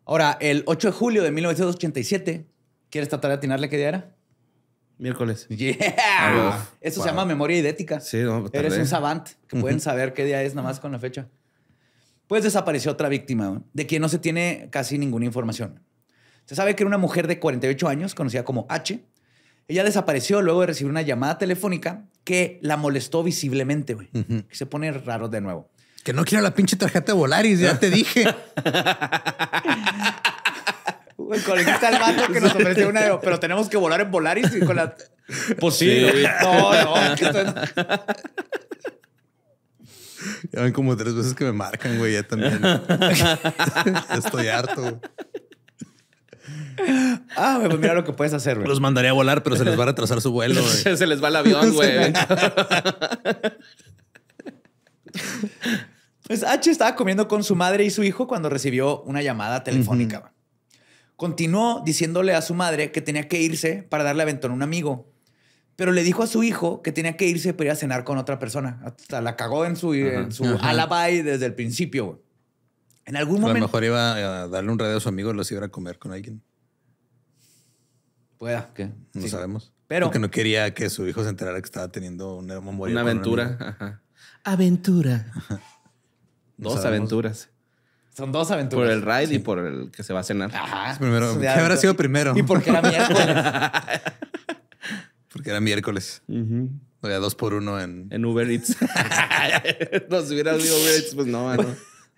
Speaker 2: Ahora, el 8 de julio de 1987, ¿quieres tratar de atinarle qué día era? Miércoles. Yeah. Eso se llama memoria idética. Sí, no, Eres un savant, que pueden saber qué día es nada más con la fecha. Pues desapareció otra víctima, de quien no se tiene casi ninguna información. Se sabe que era una mujer de 48 años, conocida como H. Ella desapareció luego de recibir una llamada telefónica que la molestó visiblemente, güey. Se pone raro de nuevo. Que no quiero la pinche tarjeta de Volaris, ya te dije. el el vato que nos ofreció una, pero tenemos que volar en Volaris y con la... Pues sí. güey. No, no.
Speaker 1: Ya ven como tres veces que me marcan, güey, ya también. Estoy harto.
Speaker 2: Ah, pues mira lo que puedes hacer, güey. Los mandaría a
Speaker 3: volar, pero se les va a retrasar su vuelo, güey. se les va
Speaker 2: el avión, güey. pues H estaba comiendo con su madre y su hijo cuando recibió una llamada telefónica. güey. Continuó diciéndole a su madre que tenía que irse para darle aventura a un amigo. Pero le dijo a su hijo que tenía que irse para ir a cenar con otra persona. Hasta la cagó en su, alabay su
Speaker 1: desde el principio. En
Speaker 2: algún momento. A lo mejor
Speaker 1: iba a darle un radio a su amigo y los iba a comer con alguien.
Speaker 2: Pueda, que. No
Speaker 1: sabemos. Pero. Porque no quería que su hijo se
Speaker 3: enterara que estaba teniendo una aventura. Aventura. Dos aventuras. Son dos aventuras. Por el ride y por el que se va a cenar. Ajá. Primero, ¿Qué habrá sido primero? Y porque era miércoles. porque era miércoles. O sea, dos por uno en... En Uber Eats. no, si hubiera sido Uber Eats, pues
Speaker 2: no,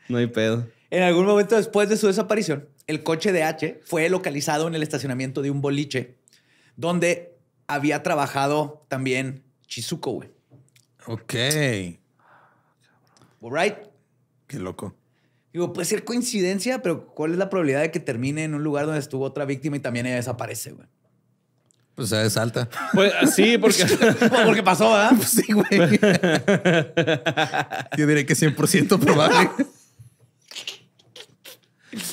Speaker 2: no, hay pedo. En algún momento después de su desaparición, el coche de H fue localizado en el estacionamiento de un boliche donde había trabajado también Chizuko, güey. Ok. All right. Qué loco. Digo, puede ser coincidencia, pero ¿cuál es la probabilidad de que termine en un lugar donde estuvo otra víctima y también ella desaparece, güey?
Speaker 1: Pues eh, es alta. Pues, ah, sí, porque. porque pasó,
Speaker 2: ¿verdad? Pues sí, güey.
Speaker 1: Yo diré que 100% probable.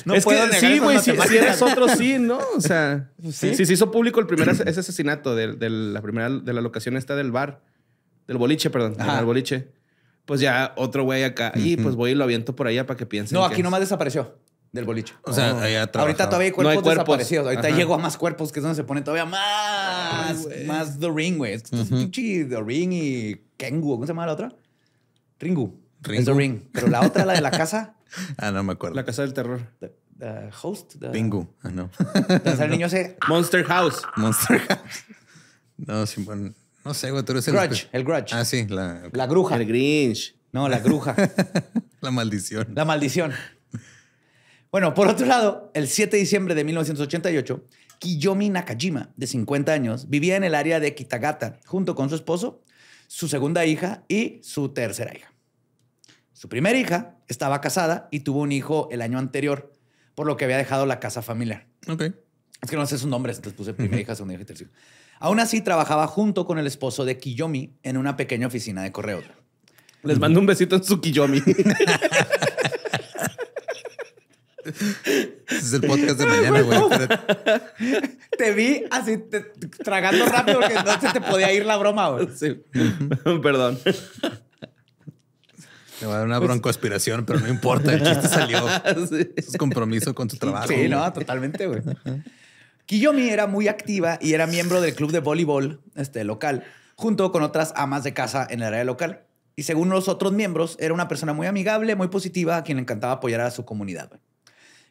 Speaker 1: No es que sí, güey, si, eres otro
Speaker 3: sí, ¿no? O sea, sí, se hizo público el primer ese asesinato de, la primera de la locación esta del bar, del boliche, perdón, del boliche pues ya otro güey acá. Y pues voy y lo aviento por allá para que piensen. No, aquí nomás
Speaker 2: desapareció del
Speaker 3: boliche. O sea, oh. allá ahorita todavía hay cuerpos, desaparecidos. Ahorita llego a
Speaker 2: más cuerpos que es donde se pone todavía más, más The Ring, güey. Es The Ring y Kengu. ¿Cómo se llama la otra? Ringu. Ringu. Es The Ring. Pero la otra, la de la casa.
Speaker 1: ah, no me acuerdo.
Speaker 2: La casa del terror. The, host. ringu
Speaker 1: Ah, no. Entonces el niño hace... Monster House. Monster House. No, sin buen...
Speaker 2: No sé, güey, tú eres el... Grudge, el Grudge. Ah, sí. La, la gruja. El Grinch. No, la gruja. la maldición. La maldición. Bueno, por otro lado, el 7 de diciembre de 1988, Kiyomi Nakajima, de 50 años, vivía en el área de Kitagata junto con su esposo, su segunda hija y su tercera hija. Su primera hija estaba casada y tuvo un hijo el año anterior, por lo que había dejado la casa familiar. Ok. Es que no sé sus nombres, entonces puse primera hija, segunda hija y tercera Aún así, trabajaba junto con el esposo de Kiyomi en una pequeña oficina de correo. Les mando un besito en su Kiyomi. es el podcast de mañana, güey. Te vi así tragando rápido porque no se te podía ir la broma,
Speaker 1: güey. Sí. Perdón. Te va a dar una broncoaspiración, pero no importa, el chiste salió.
Speaker 2: Es compromiso con tu trabajo. Sí, no, totalmente, güey. Kiyomi era muy activa y era miembro del club de voleibol este, local, junto con otras amas de casa en el área local. Y según los otros miembros, era una persona muy amigable, muy positiva, a quien le encantaba apoyar a su comunidad.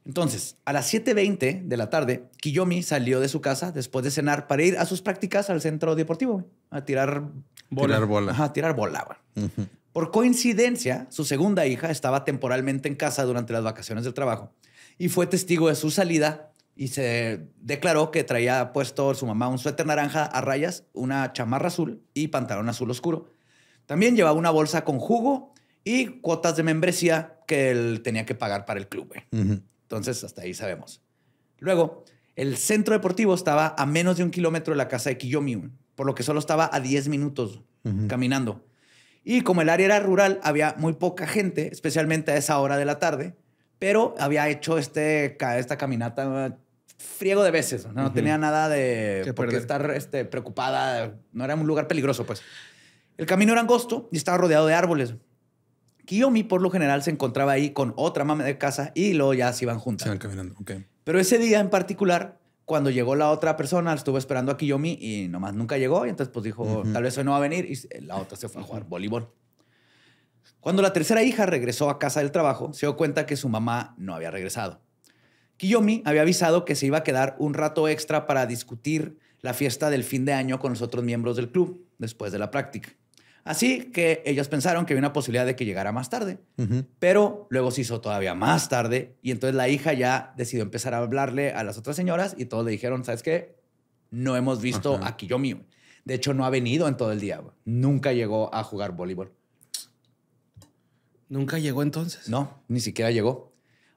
Speaker 2: Entonces, a las 7.20 de la tarde, Kiyomi salió de su casa después de cenar para ir a sus prácticas al centro deportivo, a tirar bola. Tirar bola. a tirar bola. Por coincidencia, su segunda hija estaba temporalmente en casa durante las vacaciones del trabajo y fue testigo de su salida y se declaró que traía puesto su mamá un suéter naranja a rayas, una chamarra azul y pantalón azul oscuro. También llevaba una bolsa con jugo y cuotas de membresía que él tenía que pagar para el club.
Speaker 4: Entonces,
Speaker 2: hasta ahí sabemos. Luego, el centro deportivo estaba a menos de un kilómetro de la casa de Kiyomiun, por lo que solo estaba a 10 minutos caminando. Y como el área era rural, había muy poca gente, especialmente a esa hora de la tarde, pero había hecho este, esta caminata friego de veces. No, tenía nada de estar este, preocupada. No era un lugar peligroso, pues. El camino era angosto y estaba rodeado de árboles. Kiyomi, por lo general, se encontraba ahí con otra mamá de casa y luego ya se iban juntas. Se iban caminando, ok. Pero ese día en particular, cuando llegó la otra persona, estuvo esperando a Kiyomi y nomás nunca llegó. Y entonces, pues dijo, tal vez hoy no va a venir. Y la otra se fue a jugar voleibol. Cuando la tercera hija regresó a casa del trabajo, se dio cuenta que su mamá no había regresado. Kiyomi había avisado que se iba a quedar un rato extra para discutir la fiesta del fin de año con los otros miembros del club después de la práctica. Así que ellos pensaron que había una posibilidad de que llegara más tarde, pero luego se hizo todavía más tarde y entonces la hija ya decidió empezar a hablarle a las otras señoras y todos le dijeron, ¿sabes qué? No hemos visto a Kiyomi. De hecho, no ha venido en todo el día. Nunca llegó a jugar voleibol. ¿Nunca llegó entonces? No, ni siquiera llegó.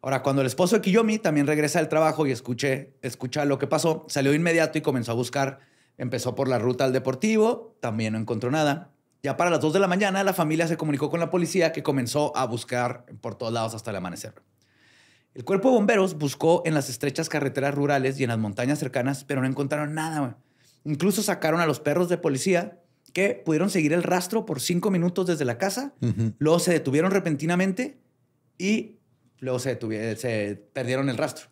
Speaker 2: Ahora, cuando el esposo de Kiyomi también regresa al trabajo y escuché, escucha lo que pasó, salió inmediato y comenzó a buscar. Empezó por la ruta al deportivo, también no encontró nada. Ya para las dos de la mañana, la familia se comunicó con la policía que comenzó a buscar por todos lados hasta el amanecer. El cuerpo de bomberos buscó en las estrechas carreteras rurales y en las montañas cercanas, pero no encontraron nada. Incluso sacaron a los perros de policía que pudieron seguir el rastro por cinco minutos desde la casa, luego se detuvieron repentinamente y luego se, se perdieron el rastro.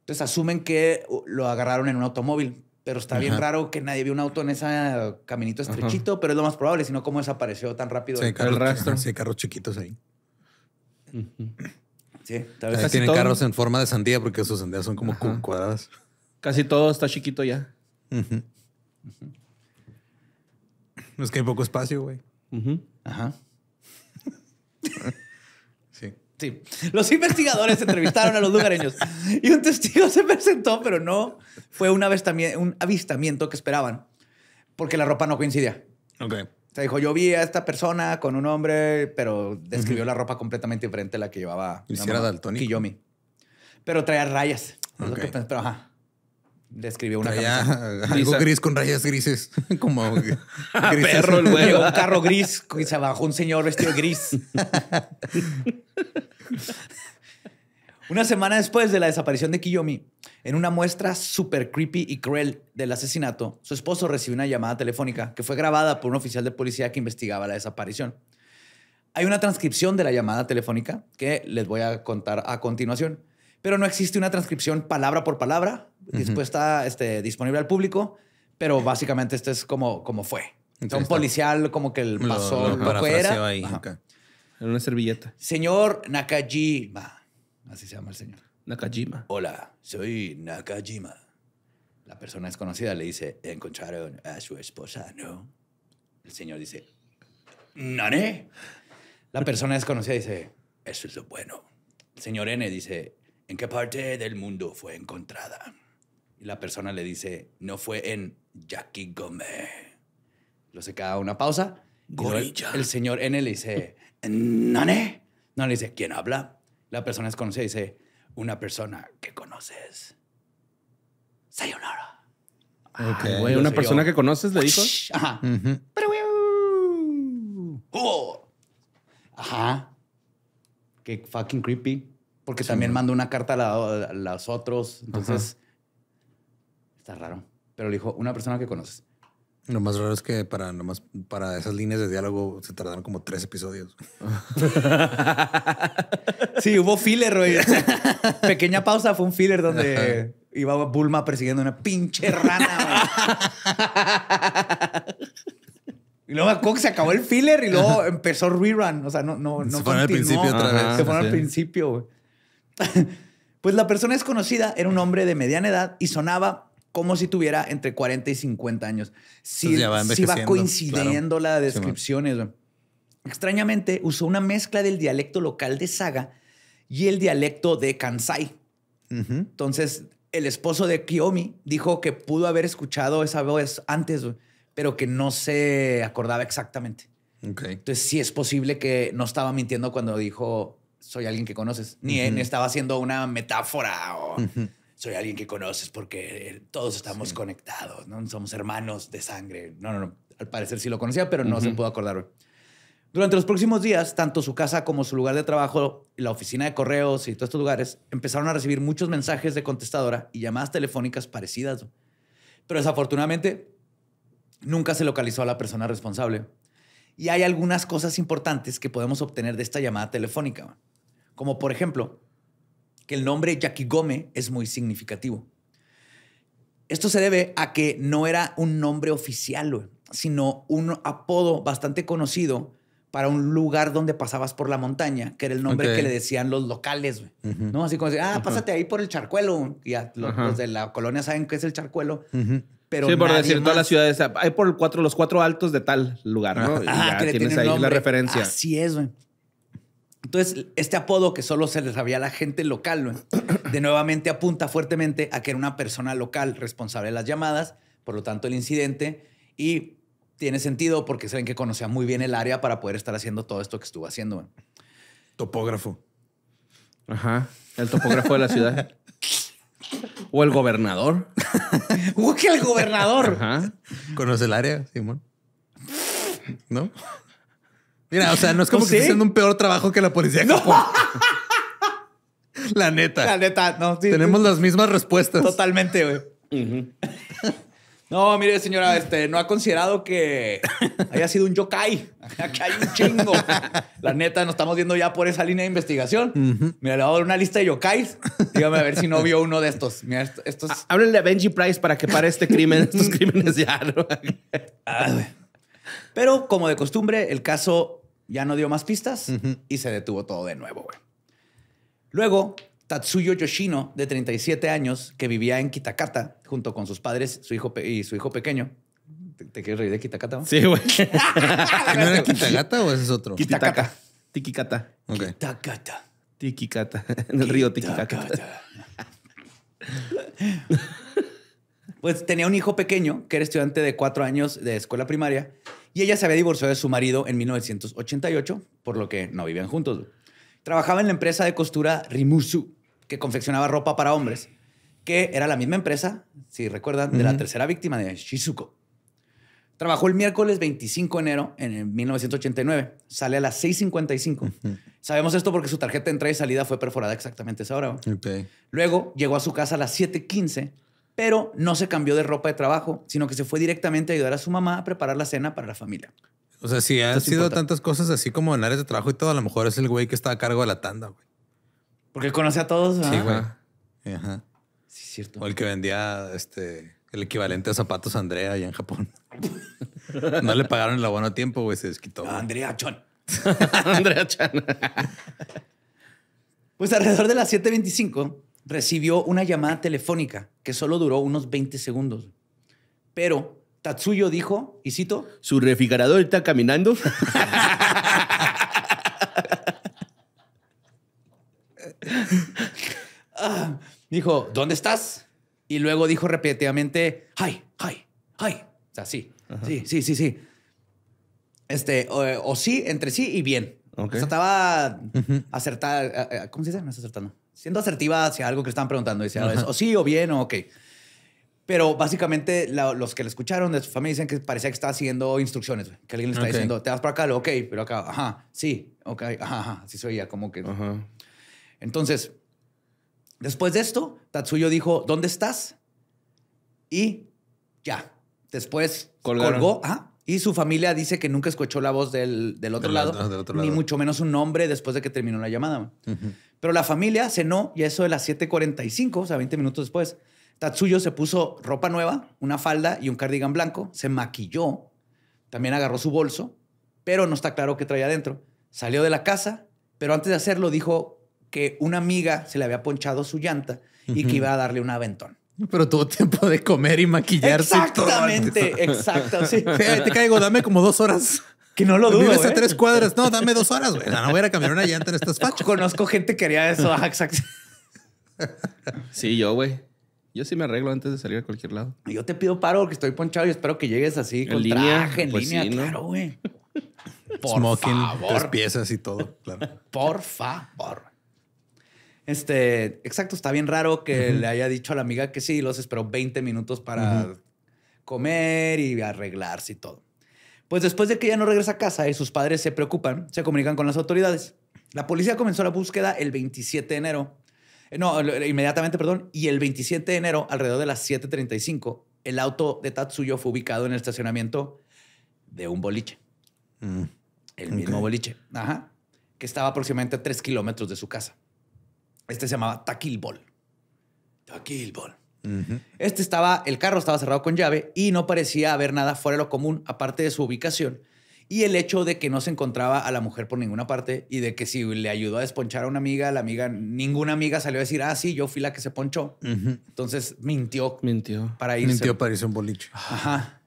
Speaker 2: Entonces asumen que lo agarraron en un automóvil, pero está bien raro que nadie vio un auto en ese caminito estrechito, pero es lo más probable, sino cómo desapareció tan rápido. el, rastro. Sí, carros chiquitos ahí. Sí, tal vez. tienen carros en
Speaker 1: forma de sandía porque sus sandías son como cuadradas.
Speaker 3: Casi todo está chiquito ya.
Speaker 1: No Es que hay poco espacio, güey. Ajá.
Speaker 2: Sí. Los investigadores entrevistaron a los lugareños y un testigo se presentó, pero no fue un, avistamiento, un avistamiento que esperaban porque la ropa no coincidía. Ok. Se dijo, yo vi a esta persona con un hombre, pero describió la ropa completamente diferente a la que llevaba. Hiciera Kiyomi. Pero traía rayas. Okay. pero ajá le una algo gris con rayas grises. Como ah, perro el un carro gris y se bajó un señor vestido gris. una semana después de la desaparición de Kiyomi, en una muestra súper creepy y cruel del asesinato, su esposo recibió una llamada telefónica que fue grabada por un oficial de policía que investigaba la desaparición. Hay una transcripción de la llamada telefónica que les voy a contar a continuación, pero no existe una transcripción palabra por palabra dispuesta, este, disponible al público, pero básicamente esto es como, como fue. Entonces, un policial como que el pasó lo, lo, que era. En una servilleta. Señor Nakajima. Así se llama el señor. Nakajima. Hola, soy Nakajima. La persona desconocida le dice, encontraron a su esposa, ¿no? El señor dice, ¿Nane? La persona desconocida dice, eso es lo bueno. El señor N dice, ¿en qué parte del mundo fue encontrada? Y la persona le dice, no fue en Jackie Gomez Lo se queda una pausa. El, el, señor N le dice, ¿Nane? No, le dice, ¿quién habla? La persona desconocida dice, una persona que conoces. Sayonara. Ah, una persona que conoces le dijo. Ajá. Ajá. Qué fucking creepy. Porque también mandó una carta a, los otros. Entonces, está raro. Pero le dijo, una persona que conoces. Lo más raro es que para, nomás,
Speaker 1: para esas líneas de diálogo se tardaron como tres episodios.
Speaker 2: sí, hubo filler, güey. Pequeña pausa fue un filler donde iba Bulma persiguiendo una pinche rana. y luego se acabó el filler y luego empezó rerun. O sea, no, no, no. Se pone al principio otra vez. Se pone al principio, Pues la persona desconocida era un hombre de mediana edad y sonaba como si tuviera entre 40 y 50 años. Sí, va, coincidiendo la las descripciones. Extrañamente, usó una mezcla del dialecto local de Saga y el dialecto de Kansai. Entonces, el esposo de Kiyomi dijo que pudo haber escuchado esa voz antes, pero que no se acordaba exactamente. Entonces, sí es posible que no estaba mintiendo cuando dijo soy alguien que conoces, ni estaba haciendo una metáfora o soy alguien que conoces porque eh, todos estamos conectados, ¿no? Somos hermanos de sangre. No, no, no. Al parecer sí lo conocía, pero no se pudo acordar. Durante los próximos días, tanto su casa como su lugar de trabajo, la oficina de correos y todos estos lugares, empezaron a recibir muchos mensajes de contestadora y llamadas telefónicas parecidas. Pero desafortunadamente, nunca se localizó a la persona responsable. Y hay algunas cosas importantes que podemos obtener de esta llamada telefónica. Como por ejemplo, que el nombre Gómez es muy significativo. Esto se debe a que no era un nombre oficial, sino un apodo bastante conocido para un lugar donde pasabas por la montaña, que era el nombre que le decían los locales, ¿No? Así como, ah, pásate ahí por el charcuelo. Y los, de la colonia saben qué es el charcuelo. Pero sí, por decir, todas las
Speaker 3: ciudades, hay por cuatro, los cuatro altos de tal lugar, Ah, que tienes ahí la referencia. Así
Speaker 2: es, güey. Entonces, este apodo que solo se les sabía a la gente local, de nuevamente apunta fuertemente a que era una persona local responsable de las llamadas, por lo tanto el incidente, y tiene sentido porque saben que conocía muy bien el área para poder estar haciendo todo esto que estuvo haciendo. Topógrafo.
Speaker 1: Ajá, el topógrafo de la ciudad. O el gobernador. ¡Uy, que el gobernador. Ajá. ¿Conoce el área, Simón? ¿No? Mira, o sea, no es como que esté haciendo un peor trabajo que la policía no.
Speaker 2: la neta. La neta, no. Tenemos las mismas respuestas. Totalmente, güey. No, mire, señora, este, no ha considerado que haya sido un yokai. Aquí hay un chingo. La neta, nos estamos viendo ya por esa línea de investigación. Mira, le voy a dar una lista de yokais. Dígame a ver si no vio uno de estos. Mira, estos. Ah, a Benji Price para que pare este crimen, estos crímenes ya. Ah, Pero, como de costumbre, el caso ya no dio más pistas y se detuvo todo de nuevo, Luego, Tatsuyo Yoshino, de 37 años, que vivía en Kitakata junto con sus padres su hijo y su hijo pequeño. ¿Te, quieres reír de Kitakata? Sí, güey. ¿No era Kitakata o ese es otro? Kitakata. Tikikata. Kitakata. Tikikata. En el río Tikikata. pues tenía un hijo pequeño que era estudiante de cuatro años de escuela primaria y ella se había divorciado de su marido en 1988, por lo que no vivían juntos. Trabajaba en la empresa de costura Rimusu, que confeccionaba ropa para hombres, que era la misma empresa, si recuerdan, de la tercera víctima de Shizuko. Trabajó el miércoles 25 de enero en 1989. Sale a las 6.55. Sabemos esto porque su tarjeta de entrada y salida fue perforada exactamente esa hora. Luego llegó a su casa a las 7.15 pero no se cambió de ropa de trabajo, sino que se fue directamente a ayudar a su mamá a preparar la cena para la familia.
Speaker 1: O sea, si han sido tantas cosas así como en áreas de trabajo y todo, a lo mejor es el güey que está a cargo de la tanda, güey. Porque conoce a todos. Sí, güey. Ajá. Sí, es cierto. O el que vendía este, el equivalente a zapatos a Andrea allá en Japón. no le pagaron el abono a tiempo, güey, se desquitó. Andrea Chon. Andrea Chan.
Speaker 2: pues alrededor de las 7.25 recibió una llamada telefónica que solo duró unos 20 segundos. Pero Tatsuyo dijo, y cito, ¿Su refrigerador está caminando? Ah, dijo, ¿dónde estás? Y luego dijo repetidamente, ¡ay, ay, ay! O sea, sí, sí, sí, sí, sí. Este, o, sí, entre sí y bien. estaba acertada. Eh, eh, ¿Cómo se dice? No acertando siendo asertiva hacia algo que están preguntando. o sí, o bien, o ok. Pero básicamente los que le escucharon de su familia dicen que parecía que estaba haciendo instrucciones, que alguien le está diciendo, te vas para acá, ok, pero acá, ajá, sí, ok, ajá, ajá. así se oía, como que. Uh Entonces, después de esto, Tatsuyo dijo, ¿dónde estás? Y ya. Después colgó, ajá, y su familia dice que nunca escuchó la voz del, otro, lado, ni mucho menos un nombre después de que terminó la llamada. Pero la familia cenó y eso de las 7:45, o sea, 20 minutos después, Tatsuyo se puso ropa nueva, una falda y un cardigan blanco, se maquilló, también agarró su bolso, pero no está claro qué traía adentro. Salió de la casa, pero antes de hacerlo dijo que una amiga se le había ponchado su llanta y que iba a darle un aventón.
Speaker 1: Pero tuvo tiempo de comer y maquillarse. Exactamente, exacto. Sí. te caigo,
Speaker 2: dame como dos horas.
Speaker 3: Que no lo dudo. ¿eh? tres
Speaker 2: cuadras. No, dame dos horas, güey. No, voy a cambiar una llanta en estas fachas. Conozco gente que haría eso.
Speaker 3: Sí, yo, güey. Yo sí me arreglo antes de salir a cualquier lado.
Speaker 2: Yo te pido paro porque estoy ponchado y espero que llegues así con traje, en pues línea. Claro, güey. Por Smoking, favor. piezas y todo. Claro. Por favor. Este, exacto, está bien raro que le haya dicho a la amiga que sí, los esperó 20 minutos para comer y arreglarse y todo. Pues después de que ella no regresa a casa y sus padres se preocupan, se comunican con las autoridades. La policía comenzó la búsqueda el 27 de enero. Eh, no, inmediatamente, perdón. Y el 27 de enero, alrededor de las 7.35, el auto de Tatsuyo fue ubicado en el estacionamiento de un boliche. Mm. El mismo boliche. Ajá. Que estaba aproximadamente a 3 kilómetros de su casa. Este se llamaba Taquilbol. Taquilbol. Este estaba, el carro estaba cerrado con llave y no parecía haber nada fuera de lo común, aparte de su ubicación y el hecho de que no se encontraba a la mujer por ninguna parte y de que si le ayudó a desponchar a una amiga, la amiga, ninguna amiga salió a decir, ah, sí, yo fui la que se ponchó. Entonces mintió. Mintió. Para irse. Mintió para irse un boliche. Ajá.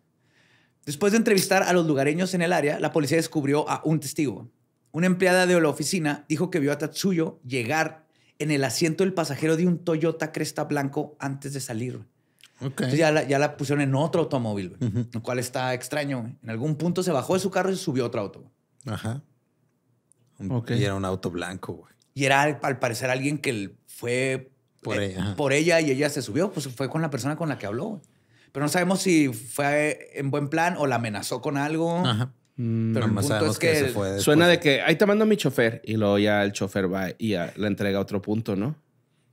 Speaker 2: Después de entrevistar a los lugareños en el área, la policía descubrió a un testigo. Una empleada de la oficina dijo que vio a Tatsuyo llegar en el asiento del pasajero de un Toyota Cresta Blanco antes de salir. Okay. Entonces ya la, pusieron en otro automóvil, lo cual está extraño. En algún punto se bajó de su carro y subió a otro auto.
Speaker 1: Ajá. Y era un auto blanco, güey.
Speaker 2: Y era al parecer alguien que fue eh, e-, por, ella. y ella se subió, pues fue con la persona con la que habló. Pero no sabemos si fue en buen plan o la amenazó con algo. Ajá.
Speaker 4: Mm.
Speaker 3: pero el punto es que, suena de que ahí te mando a mi chofer y luego ya el chofer va y la entrega a otro punto, ¿no?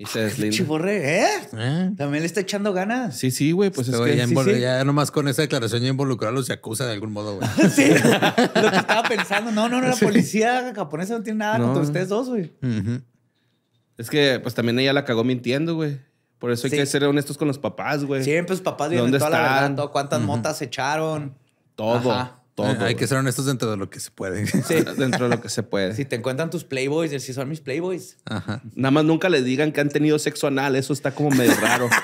Speaker 3: Y se deslinda.
Speaker 2: Chiborre, ¿eh? ¿eh? También le está echando ganas.
Speaker 1: Sí, sí, güey. Pues este es que ya, nomás con esa declaración ya involucrarlos se acusa de algún modo, güey. sí. Lo
Speaker 2: que estaba pensando. No, no, no. La policía japonesa no tiene nada no. contra ustedes dos, güey.
Speaker 3: Es que, pues también ella la cagó mintiendo, güey. Por eso hay que ser honestos con los papás,
Speaker 2: güey. Siempre pues, los papás vienen ¿Dónde toda la verdad. ¿Cuántas uh motas echaron? Todo. Ajá. Hay que ser honestos
Speaker 3: dentro de lo que se puede. Sí. dentro de lo que se puede. Si
Speaker 2: te encuentran tus playboys, si son mis playboys.
Speaker 3: Nada más nunca les digan que han tenido sexo anal. Eso está como medio raro.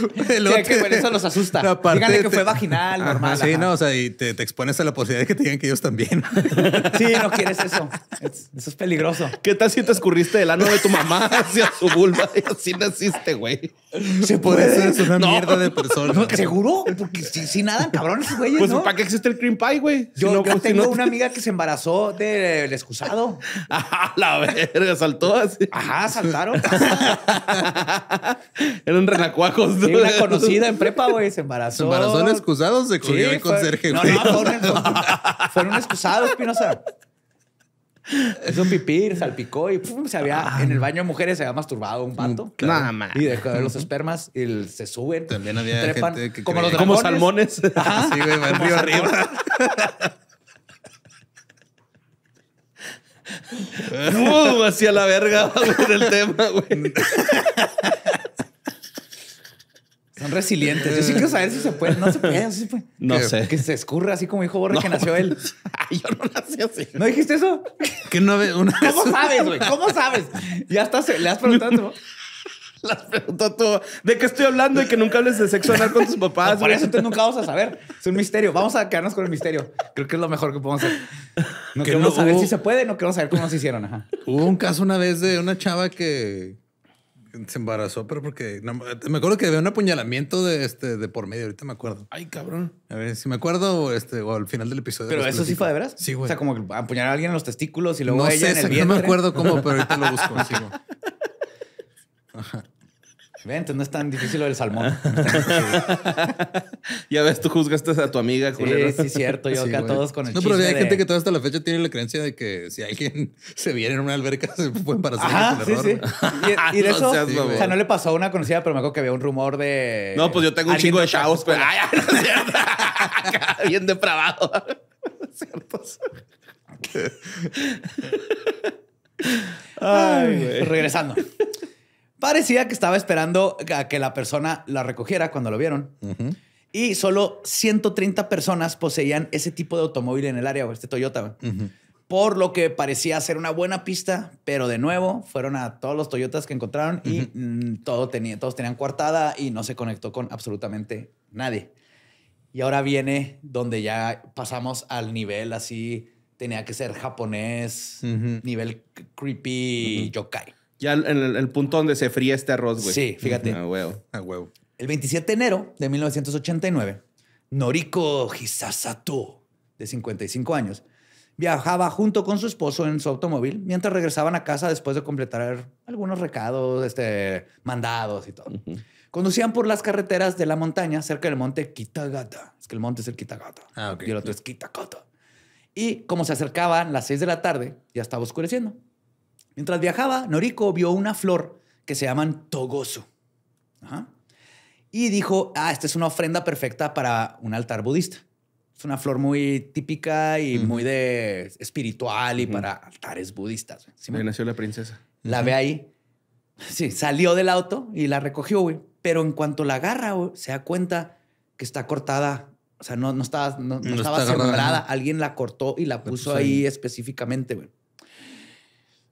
Speaker 2: por eso los asusta. Díganle que fue vaginal, normal. Sí, no,
Speaker 1: o sea, y te, expones a la posibilidad de que te digan que ellos también.
Speaker 2: Sí, no quieres eso.
Speaker 3: Eso es peligroso. ¿Qué tal si te escurriste del ano de tu mamá hacia su vulva y así naciste, güey?
Speaker 2: Se puede ser es una mierda de persona. No, ¿Seguro? Porque si, nada cabrones, güey. Pues ¿para qué existe el cream pie, güey? Yo, pues, tengo una amiga que se embarazó del excusado. ¡Ajá! la verga, saltó así. Ajá, saltaron.
Speaker 3: Eran renacuajos la conocida en prepa,
Speaker 2: güey, se embarazó. Se embarazó en
Speaker 3: excusados, se cogió sí, el conserje, No,
Speaker 2: no, fueron, fueron excusados, Pinoza. Es un pipir, salpicó y se había ah. en el baño de mujeres se había masturbado un pato. Mm, Nada más. Y de, los espermas y se suben. También había gente que como los salmones. Así güey, van río arriba.
Speaker 3: no, hacia la verga el tema, güey.
Speaker 2: Son resilientes. Yo sí quiero saber si se puede. No se puede. No, sé. Que se escurra así como dijo Borre que nació él. yo no nací así. ¿No dijiste eso? Que no ve ¿Cómo sabes, güey? ¿Cómo sabes? Ya estás, le has preguntado. Las preguntó tú. ¿De qué estoy hablando y que nunca hables de sexo anal con tus papás? por eso tú nunca vas a saber. Es un misterio. Vamos a quedarnos con el misterio. Creo que es lo mejor que podemos hacer. No quiero queremos saber si se puede, no queremos saber cómo nos hicieron.
Speaker 1: Hubo un caso una vez de una chava que se embarazó, pero porque. me acuerdo que había un apuñalamiento de, este, de por medio, ahorita me acuerdo. Ay, cabrón. A ver, si me
Speaker 2: acuerdo, este, o al final del episodio. Pero eso sí fue de veras. Sí, güey. O sea, como que apuñalar a alguien en los testículos y luego no ella en No me acuerdo cómo, pero ahorita lo busco.
Speaker 4: Ajá.
Speaker 3: Entonces no es tan difícil lo del salmón. ya ves, tú juzgaste a tu amiga.
Speaker 1: Julián. Sí, sí, cierto. Yo acá todos con el No, pero hay gente que todavía hasta la fecha tiene la creencia de que si alguien se viene en una alberca se puede para Ajá, sí, sí. Y, de eso, o sea, no
Speaker 2: le pasó a una conocida, pero me acuerdo que había un rumor de... No, pues yo tengo un chingo
Speaker 3: de chavos, pero... Bien depravado.
Speaker 2: Ay, Ay, regresando. Parecía que estaba esperando a que la persona la recogiera cuando lo vieron. Y solo 130 personas poseían ese tipo de automóvil en el área, o este Toyota. Por lo que parecía ser una buena pista, pero de nuevo fueron a todos los Toyotas que encontraron y mm, todo tenía, todos tenían coartada y no se conectó con absolutamente nadie. Y ahora viene donde ya pasamos al nivel así, tenía que ser japonés, nivel creepy, yokai.
Speaker 3: Ya en el, punto donde se fría este arroz, güey. Sí, fíjate. A huevo.
Speaker 2: El 27 de enero de 1989, Noriko Hisasato, de 55 años, viajaba junto con su esposo en su automóvil mientras regresaban a casa después de completar algunos recados, este, mandados y todo. Conducían por las carreteras de la montaña cerca del monte Kitagata. Es que el monte es el Kitagata. Ah, Y el otro es Kitakata. Y como se acercaban las 6 de la tarde, ya estaba oscureciendo. Mientras viajaba, Noriko vio una flor que se llaman togoso. Y dijo, ah, esta es una ofrenda perfecta para un altar budista. Es una flor muy típica y muy de espiritual y para altares budistas. Ahí nació la princesa. La ve ahí. Sí, salió del auto y la recogió, güey. Pero en cuanto la agarra, se da cuenta que está cortada. O sea, no, no estaba, no, estaba sembrada. Alguien la cortó y la puso, ahí, ahí específicamente, güey.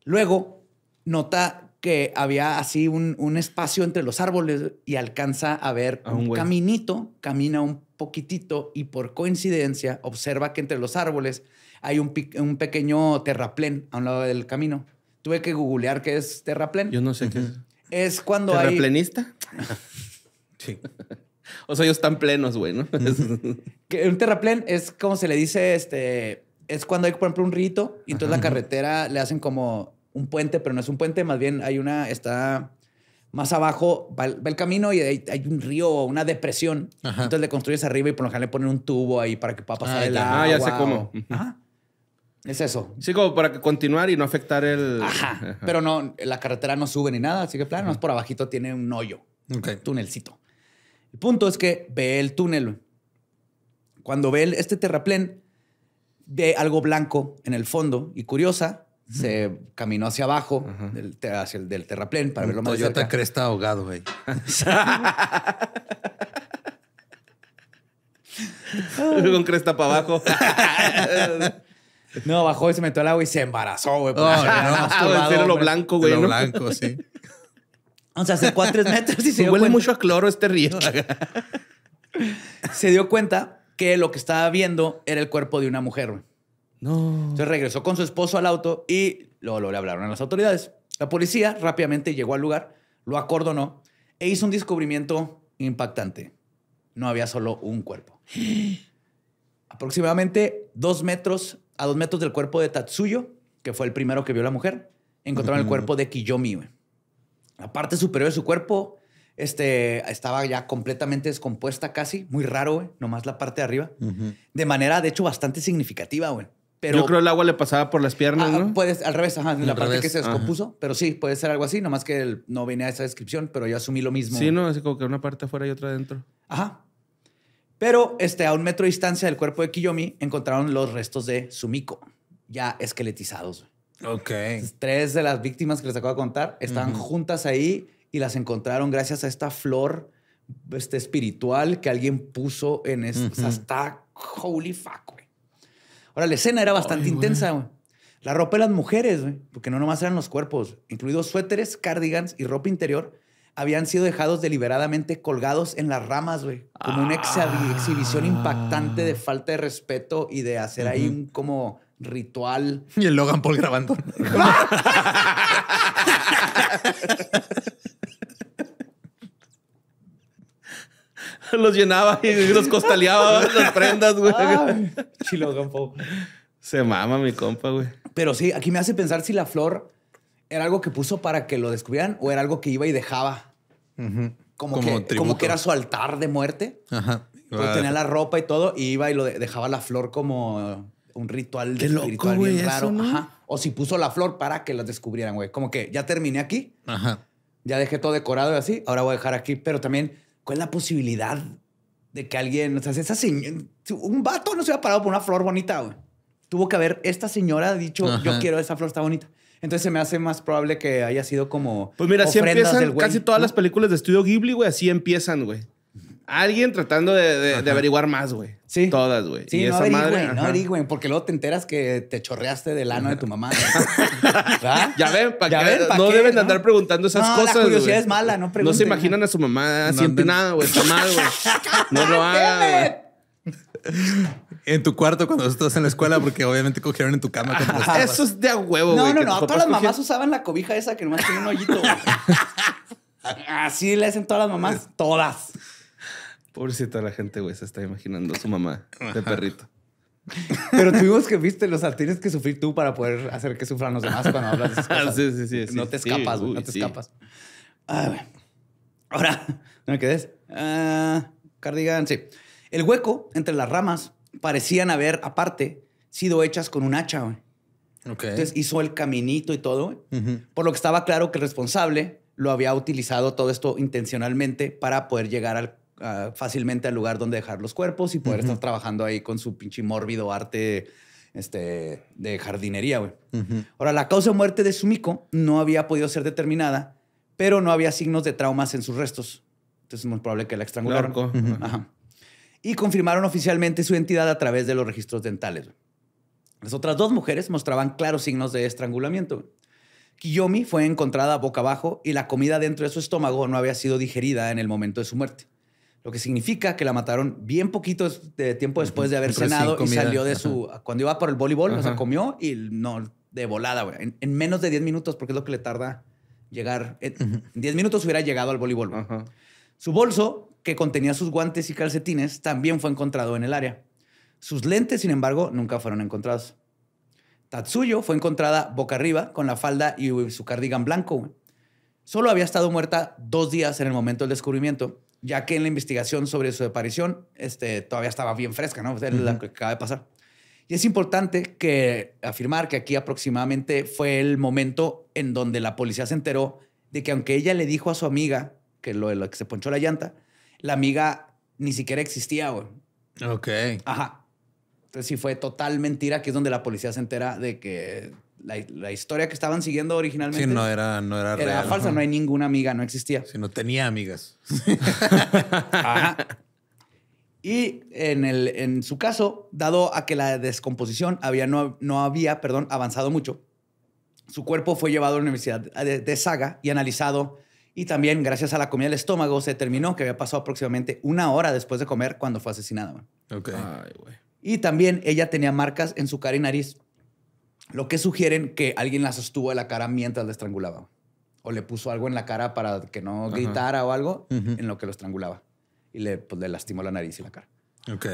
Speaker 2: Luego nota que había así un, espacio entre los árboles y alcanza a ver un, caminito, camina un poquitito y por coincidencia observa que entre los árboles hay un, un, pequeño terraplén a un lado del camino. Tuve que googlear qué es terraplén. Yo no sé qué es. Es cuando ¿Terraplenista?
Speaker 3: sí. O sea, ellos están plenos, güey, ¿no? un
Speaker 2: terraplén es como se le dice, este, es cuando hay, por ejemplo, un rito y entonces la carretera le hacen como un puente, pero no es un puente, más bien hay una, está más abajo, va el, camino y hay, un río o una depresión. Entonces le construyes arriba y por lo general le ponen un tubo ahí para que pueda ah, pasar el ah, agua. Ah, ya sé cómo. Es eso. Sí, como para continuar y no afectar el. Ajá. Pero no, la carretera no sube ni nada, así que plano, más por abajito tiene un hoyo, un túnelcito El punto es que ve el túnel. Cuando ve este terraplén, ve algo blanco en el fondo y curiosa. Se caminó hacia abajo, hacia el del terraplén, para verlo más Toyota cerca.
Speaker 1: Cresta ahogado, güey.
Speaker 2: Con cresta para abajo. no, bajó y se metió al agua y se embarazó, güey. Oh, no, no, lo blanco, güey. Lo blanco, sí. O sea, se cuatro a tres metros y se, se dio huele mucho a cloro este río. se dio cuenta que lo que estaba viendo era el cuerpo de una mujer. No. Entonces regresó con su esposo al auto y luego, le hablaron a las autoridades. La policía rápidamente llegó al lugar, lo acordonó e hizo un descubrimiento impactante. No había solo un cuerpo. Aproximadamente dos metros a dos metros del cuerpo de Tatsuyo, que fue el primero que vio la mujer, encontraron el cuerpo de Kiyomi. La parte superior de su cuerpo este, estaba ya completamente descompuesta casi, muy raro, güey, nomás la parte de arriba, de manera, de hecho, bastante significativa, güey. Pero, Yo creo el agua le pasaba por las piernas, ah, ¿no? Puedes, al revés, ajá, la parte que se descompuso, pero sí, puede ser algo así, nomás que no venía esa descripción, pero yo asumí lo mismo. Sí,
Speaker 3: no, así como que una parte afuera y otra adentro.
Speaker 2: Ajá. Pero este, a un metro de distancia del cuerpo de Kiyomi encontraron los restos de Sumiko, ya esqueletizados. Ok. tres de las víctimas que les acabo de contar estaban juntas ahí y las encontraron gracias a esta flor este, espiritual que alguien puso en esta. holy fuck, güey. Ahora, la escena era bastante intensa, güey. La ropa de las mujeres, güey, porque no nomás eran los cuerpos, incluidos suéteres, cardigans y ropa interior, habían sido dejados deliberadamente colgados en las ramas, güey. Como una ah. exhibición impactante de falta de respeto y de hacer ahí un como ritual.
Speaker 1: Y el Logan Paul grabando.
Speaker 3: los llenaba y los costaleaba las prendas, güey.
Speaker 2: Chilo,
Speaker 3: Se mama mi compa, güey.
Speaker 2: Pero sí, aquí me hace pensar si la flor era algo que puso para que lo descubrieran o era algo que iba y dejaba. como, que, era su altar de muerte. Ajá. tenía la ropa y todo y iba y lo dejaba la flor como un ritual de lo espiritual O si puso la flor para que las descubrieran, güey. Como que ya terminé aquí, Ajá. ya dejé todo decorado y así, ahora voy a dejar aquí. Pero también, ¿cuál es la posibilidad de que alguien, o sea, esa un vato no se había parado por una flor bonita, güey. Tuvo que haber esta señora dicho, yo quiero esa flor, está bonita. Entonces se me hace más probable que haya sido como. Pues mira, así empiezan casi todas las
Speaker 3: películas de estudio Ghibli, güey, así empiezan, güey. Alguien tratando de, averiguar más, güey. Sí. Todas, güey. Sí, y no averigüen, no averigüen,
Speaker 2: porque luego te enteras que te chorreaste del ano de tu mamá.
Speaker 3: Ya ven, para no deben andar preguntando esas no, cosas. La curiosidad es mala, no pregunten. No se imaginan a su mamá haciendo nada, güey. Está mal, güey. no lo hagan,
Speaker 1: en tu cuarto cuando estás en la escuela, porque obviamente cogieron en tu cama. Eso es de a huevo, güey. No, no, no. Todas
Speaker 2: las mamás usaban la cobija esa que nomás tiene un hoyito. Así le hacen todas
Speaker 3: las mamás. Todas. Pobrecita la gente, güey, se está imaginando su mamá de perrito.
Speaker 2: Pero tuvimos que, viste, los sea, tienes que sufrir tú para poder hacer que sufran los demás cuando hablas ah, Sí, sí, sí. no te escapas, güey, no te escapas. Ah, Ahora, ¿no me quedes? Ah, cardigan, sí. El hueco entre las ramas parecían haber, aparte, sido hechas con un hacha, güey. Entonces hizo el caminito y todo, por lo que estaba claro que el responsable lo había utilizado todo esto intencionalmente para poder llegar al Ah, fácilmente al lugar donde dejar los cuerpos y poder estar trabajando ahí con su pinche mórbido arte este, de jardinería, Ahora, la causa de muerte de Sumiko no había podido ser determinada, pero no había signos de traumas en sus restos. Entonces es muy probable que la estrangularon. Y confirmaron oficialmente su identidad a través de los registros dentales. Las otras dos mujeres mostraban claros signos de estrangulamiento. Kiyomi fue encontrada boca abajo y la comida dentro de su estómago no había sido digerida en el momento de su muerte lo que significa que la mataron bien poquito de tiempo después de haber cenado y salió de su... Cuando iba por el voleibol, o sea, comió y no, de volada, güey. En, menos de 10 minutos, porque es lo que le tarda llegar. En, 10 minutos hubiera llegado al voleibol. Su bolso, que contenía sus guantes y calcetines, también fue encontrado en el área. Sus lentes, sin embargo, nunca fueron encontrados. Tatsuyo fue encontrada boca arriba con la falda y su cardigan blanco. Solo había estado muerta dos días en el momento del descubrimiento ya que en la investigación sobre su aparición este, todavía estaba bien fresca, ¿no? Es lo que acaba de pasar. Y es importante que afirmar que aquí aproximadamente fue el momento en donde la policía se enteró de que aunque ella le dijo a su amiga que lo, lo que se ponchó la llanta, la amiga ni siquiera existía, güey. Ok. Ajá. Entonces sí fue total mentira, que es donde la policía se entera de que la, la, historia que estaban siguiendo originalmente. Sí, no era, no real. Era falsa, no hay ninguna amiga, no existía. Sí, no tenía amigas. Y en, el, en su caso, dado a que la descomposición había, no, no había perdón, avanzado mucho, su cuerpo fue llevado a la Universidad de, Saga y analizado. Y también, gracias a la comida del estómago, se determinó que había pasado aproximadamente una hora después de comer cuando fue asesinada. Ok. y también ella tenía marcas en su cara y nariz lo que sugieren que alguien la sostuvo de la cara mientras la estrangulaba. O le puso algo en la cara para que no gritara o algo en lo que lo estrangulaba. Y pues, le, lastimó la nariz y la cara. Ok.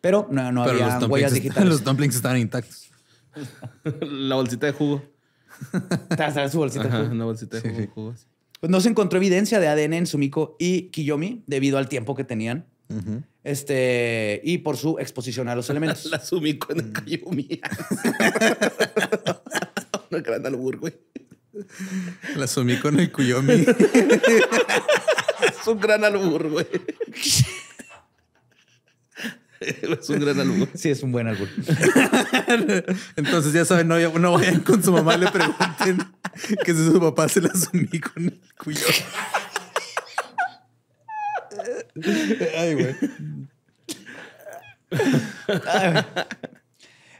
Speaker 2: Pero
Speaker 1: no, había huellas digitales. los dumplings
Speaker 3: estaban intactos.
Speaker 2: la bolsita de jugo. su bolsita de jugo. Una bolsita de jugo. Pues no se encontró evidencia de ADN en Sumiko y Kiyomi debido al tiempo que tenían. Este, y por su exposición a los elementos. La sumí con el mía. Mm. no gran
Speaker 3: albur, güey.
Speaker 1: La sumí con el Cuyomi. es
Speaker 3: un gran albur, güey.
Speaker 1: Es un gran albur. Sí, es un buen albur. Entonces, ya saben, no, vayan con su mamá le pregunten que si su papá se la sumí con el Cuyomi.
Speaker 2: Ay, güey.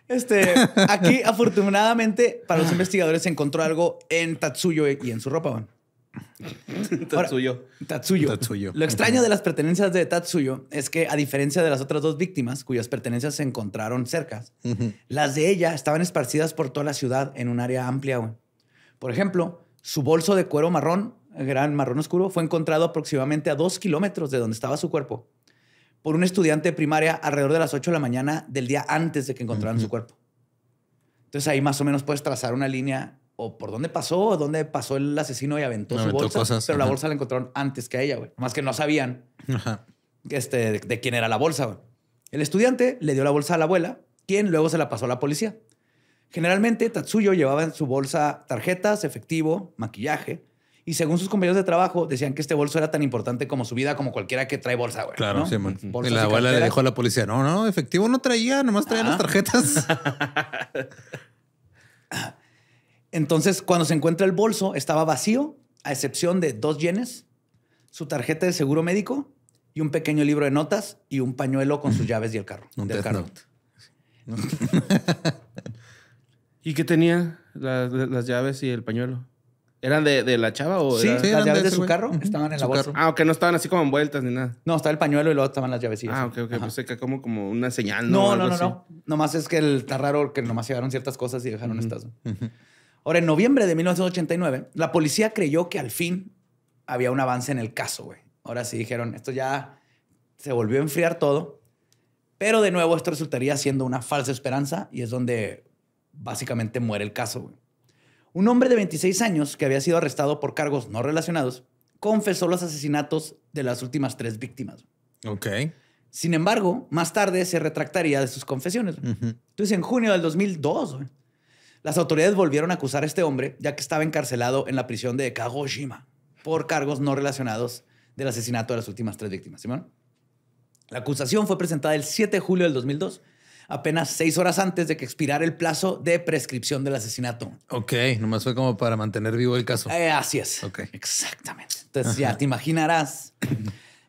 Speaker 2: Este, aquí afortunadamente para los investigadores se encontró algo en Tatsuyo y en su ropa, Tatsuyo.
Speaker 3: Tatsuyo. Lo
Speaker 2: extraño de las pertenencias de Tatsuyo es que, a diferencia de las otras dos víctimas, cuyas pertenencias se encontraron cerca las de ella estaban esparcidas por toda la ciudad en un área amplia. Güey. Por ejemplo, su bolso de cuero marrón gran marrón oscuro, fue encontrado aproximadamente a dos kilómetros de donde estaba su cuerpo por un estudiante de primaria alrededor de las 8 de la mañana del día antes de que encontraran su cuerpo. Entonces ahí más o menos puedes trazar una línea o por dónde pasó, o dónde pasó el asesino y aventó, su bolsa. Pero la bolsa la encontraron antes que a ella, güey. Más que no sabían Este, de, quién era la bolsa, El estudiante le dio la bolsa a la abuela, quien luego se la pasó a la policía. Generalmente, Tatsuyo llevaba en su bolsa tarjetas, efectivo, maquillaje, y según sus compañeros de trabajo, decían que este bolso era tan importante como su vida, como cualquiera que trae bolsa, güey. Claro, sí, man. Y la abuela le dejó
Speaker 1: a la policía, no, no, efectivo no
Speaker 2: traía, nomás traía las tarjetas. Entonces, cuando se encuentra el bolso, estaba vacío, a excepción de dos yenes, su tarjeta de seguro médico y un pequeño libro de notas y un pañuelo con sus llaves y el carro. carro. ¿Y qué tenía
Speaker 3: las llaves y el pañuelo? ¿Eran de, la chava o Sí, sí las llaves de, su carro estaban en la bolsa. Ah, ok, no estaban así como envueltas ni nada. No, estaba el pañuelo y luego estaban las llavecillas. Ah, ok, ok. Pues como, como una señal. ¿no?
Speaker 4: No, no, no, no.
Speaker 2: Nomás es que el, está raro que nomás llevaron ciertas cosas y dejaron estas. Ahora, en noviembre de 1989, la policía creyó que al fin había un avance en el caso, güey. Ahora sí dijeron, esto ya se volvió a enfriar todo. Pero de nuevo, esto resultaría siendo una falsa esperanza y es donde básicamente muere el caso, güey. Un hombre de 26 años que había sido arrestado por cargos no relacionados confesó los asesinatos de las últimas tres víctimas. Ok. Sin embargo, más tarde se retractaría de sus confesiones.
Speaker 4: Entonces,
Speaker 2: en junio del 2002, las autoridades volvieron a acusar a este hombre ya que estaba encarcelado en la prisión de Kagoshima por cargos no relacionados del asesinato de las últimas tres víctimas. Simón. La acusación fue presentada el 7 de julio del 2002 apenas seis horas antes de que expirara el plazo de prescripción del asesinato. Ok, nomás fue como para mantener vivo el caso. Eh, así es. Exactamente. Entonces ya te imaginarás.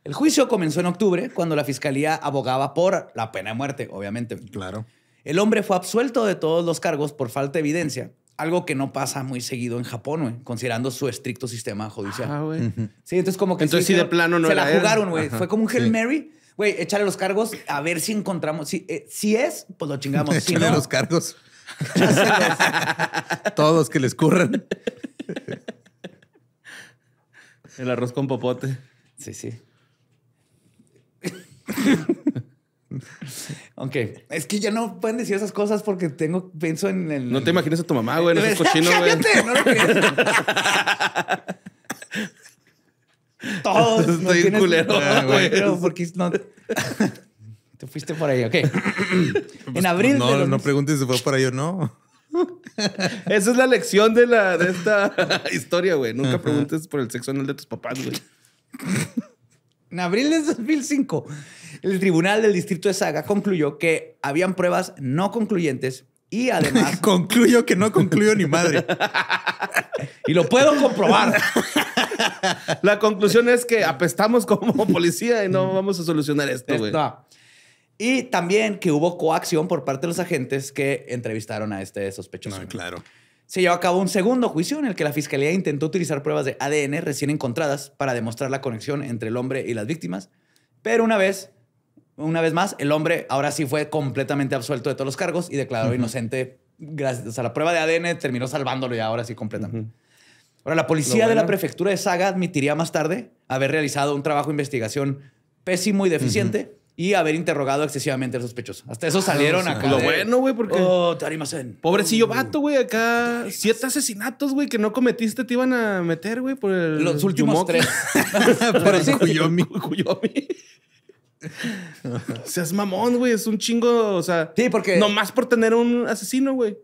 Speaker 2: El juicio comenzó en octubre cuando la fiscalía abogaba por la pena de muerte, obviamente. Claro. El hombre fue absuelto de todos los cargos por falta de evidencia, algo que no pasa muy seguido en Japón, considerando su estricto sistema judicial. Ah, güey. Sí, entonces como que... Entonces sí, de plano no... Se la jugaron, güey. Fue como un Hail Mary güey, échale los cargos a ver si encontramos. Si, eh, es, pues lo chingamos. Échale los cargos.
Speaker 3: Todos que les curran. El arroz con popote.
Speaker 2: Sí, sí. aunque Es que ya no pueden decir esas cosas porque tengo, pienso en el. No te imaginas a tu mamá, güey. No cochino, güey. Todos. Estoy ah, no culero, güey. porque no... Te fuiste por ahí, ok. en
Speaker 3: pues, abril. No, no preguntes
Speaker 1: si fue por ahí o no.
Speaker 3: Esa es la lección de, la, de esta historia, güey. Nunca preguntes por el sexo anal de tus papás, güey.
Speaker 2: En abril de 2005, el Tribunal del Distrito de Saga concluyó que habían pruebas no concluyentes y además. Concluyo que no concluyo ni madre. y lo puedo comprobar. La conclusión es que
Speaker 3: apestamos
Speaker 2: como policía y no mm. vamos a solucionar esto, güey. Y también que hubo coacción por parte de los agentes que entrevistaron a este sospechoso. No, claro. Se llevó a cabo un segundo juicio en el que la fiscalía intentó utilizar pruebas de ADN recién encontradas para demostrar la conexión entre el hombre y las víctimas, pero una vez una vez más, el hombre ahora sí fue completamente absuelto de todos los cargos y declaró inocente. Gracias a la prueba de ADN terminó salvándolo y ahora sí completamente. Ahora, la policía de la prefectura de Saga admitiría más tarde haber realizado un trabajo de investigación pésimo y deficiente. y haber interrogado excesivamente al sospechoso. Hasta eso ah, salieron acá. Lo bueno, güey, porque. Pobrecillo uh. vato, güey. Acá siete
Speaker 3: asesinatos, güey, que no cometiste te iban a meter, güey, por el. Los últimos tres. por el Cuyomi. Cuyomi. Seas mamón, güey. Es un chingo,
Speaker 2: o sea. Sí, porque. Nomás por tener un asesino, güey.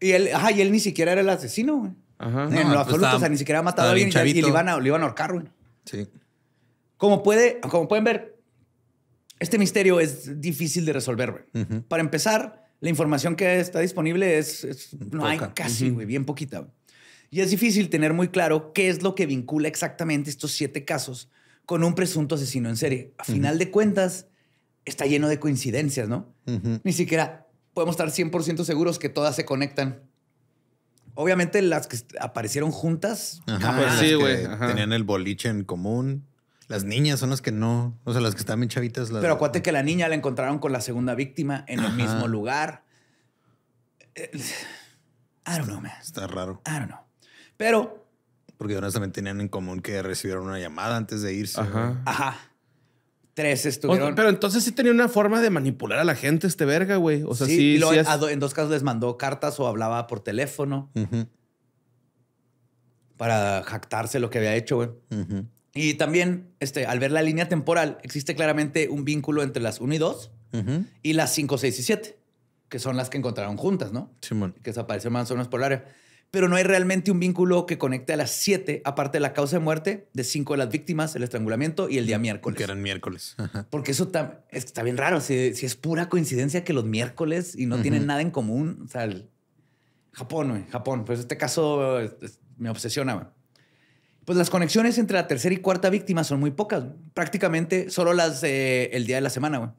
Speaker 2: Y él, él ni siquiera era el asesino, güey. Ajá. En lo pues, absoluto, o sea, ni siquiera ha matado a alguien y le iban a, le ahorcar, güey. Sí. Como, puede, como pueden ver, este misterio es difícil de resolver, güey. Para empezar, la información que está disponible es, no hay casi, güey, bien poquita. Y es difícil tener muy claro qué es lo que vincula exactamente estos siete casos con un presunto asesino en serie. A final de cuentas, está lleno de coincidencias, ¿no? Ni siquiera podemos estar 100% seguros que todas se conectan. Obviamente las que aparecieron juntas, Ajá, ah, pues sí, güey. Tenían
Speaker 1: el boliche en común. Las niñas son las que no, o sea, las que están bien chavitas. Pero
Speaker 2: acuérdate que la niña la encontraron con la segunda víctima en el mismo lugar. Eh,
Speaker 1: I don't know, man. Está raro. I don't know. Pero porque honestamente tenían en común que recibieron una llamada antes de irse.
Speaker 3: Ajá. Tres estuvieron. pero entonces sí tenía una forma de manipular a la gente este verga, güey. O sea, sí. en,
Speaker 2: dos casos les mandó cartas o hablaba por teléfono para jactarse lo que había hecho, güey. Y también, este, al ver la línea temporal, existe claramente un vínculo entre las 1 y 2 y las 5, 6 y 7, que son las que encontraron juntas, ¿no? Simón. que desapareció más o menos por el área pero no hay realmente un vínculo que conecte a las siete aparte de la causa de muerte de cinco de las víctimas, el estrangulamiento y el día miércoles. Que eran miércoles. Porque eso está, bien raro. Si, es pura coincidencia que los miércoles y no tienen nada en común, o sea, Japón, Japón. Pues este caso me obsesiona. Pues las conexiones entre la tercera y cuarta víctima son muy pocas. Prácticamente solo las el día de la semana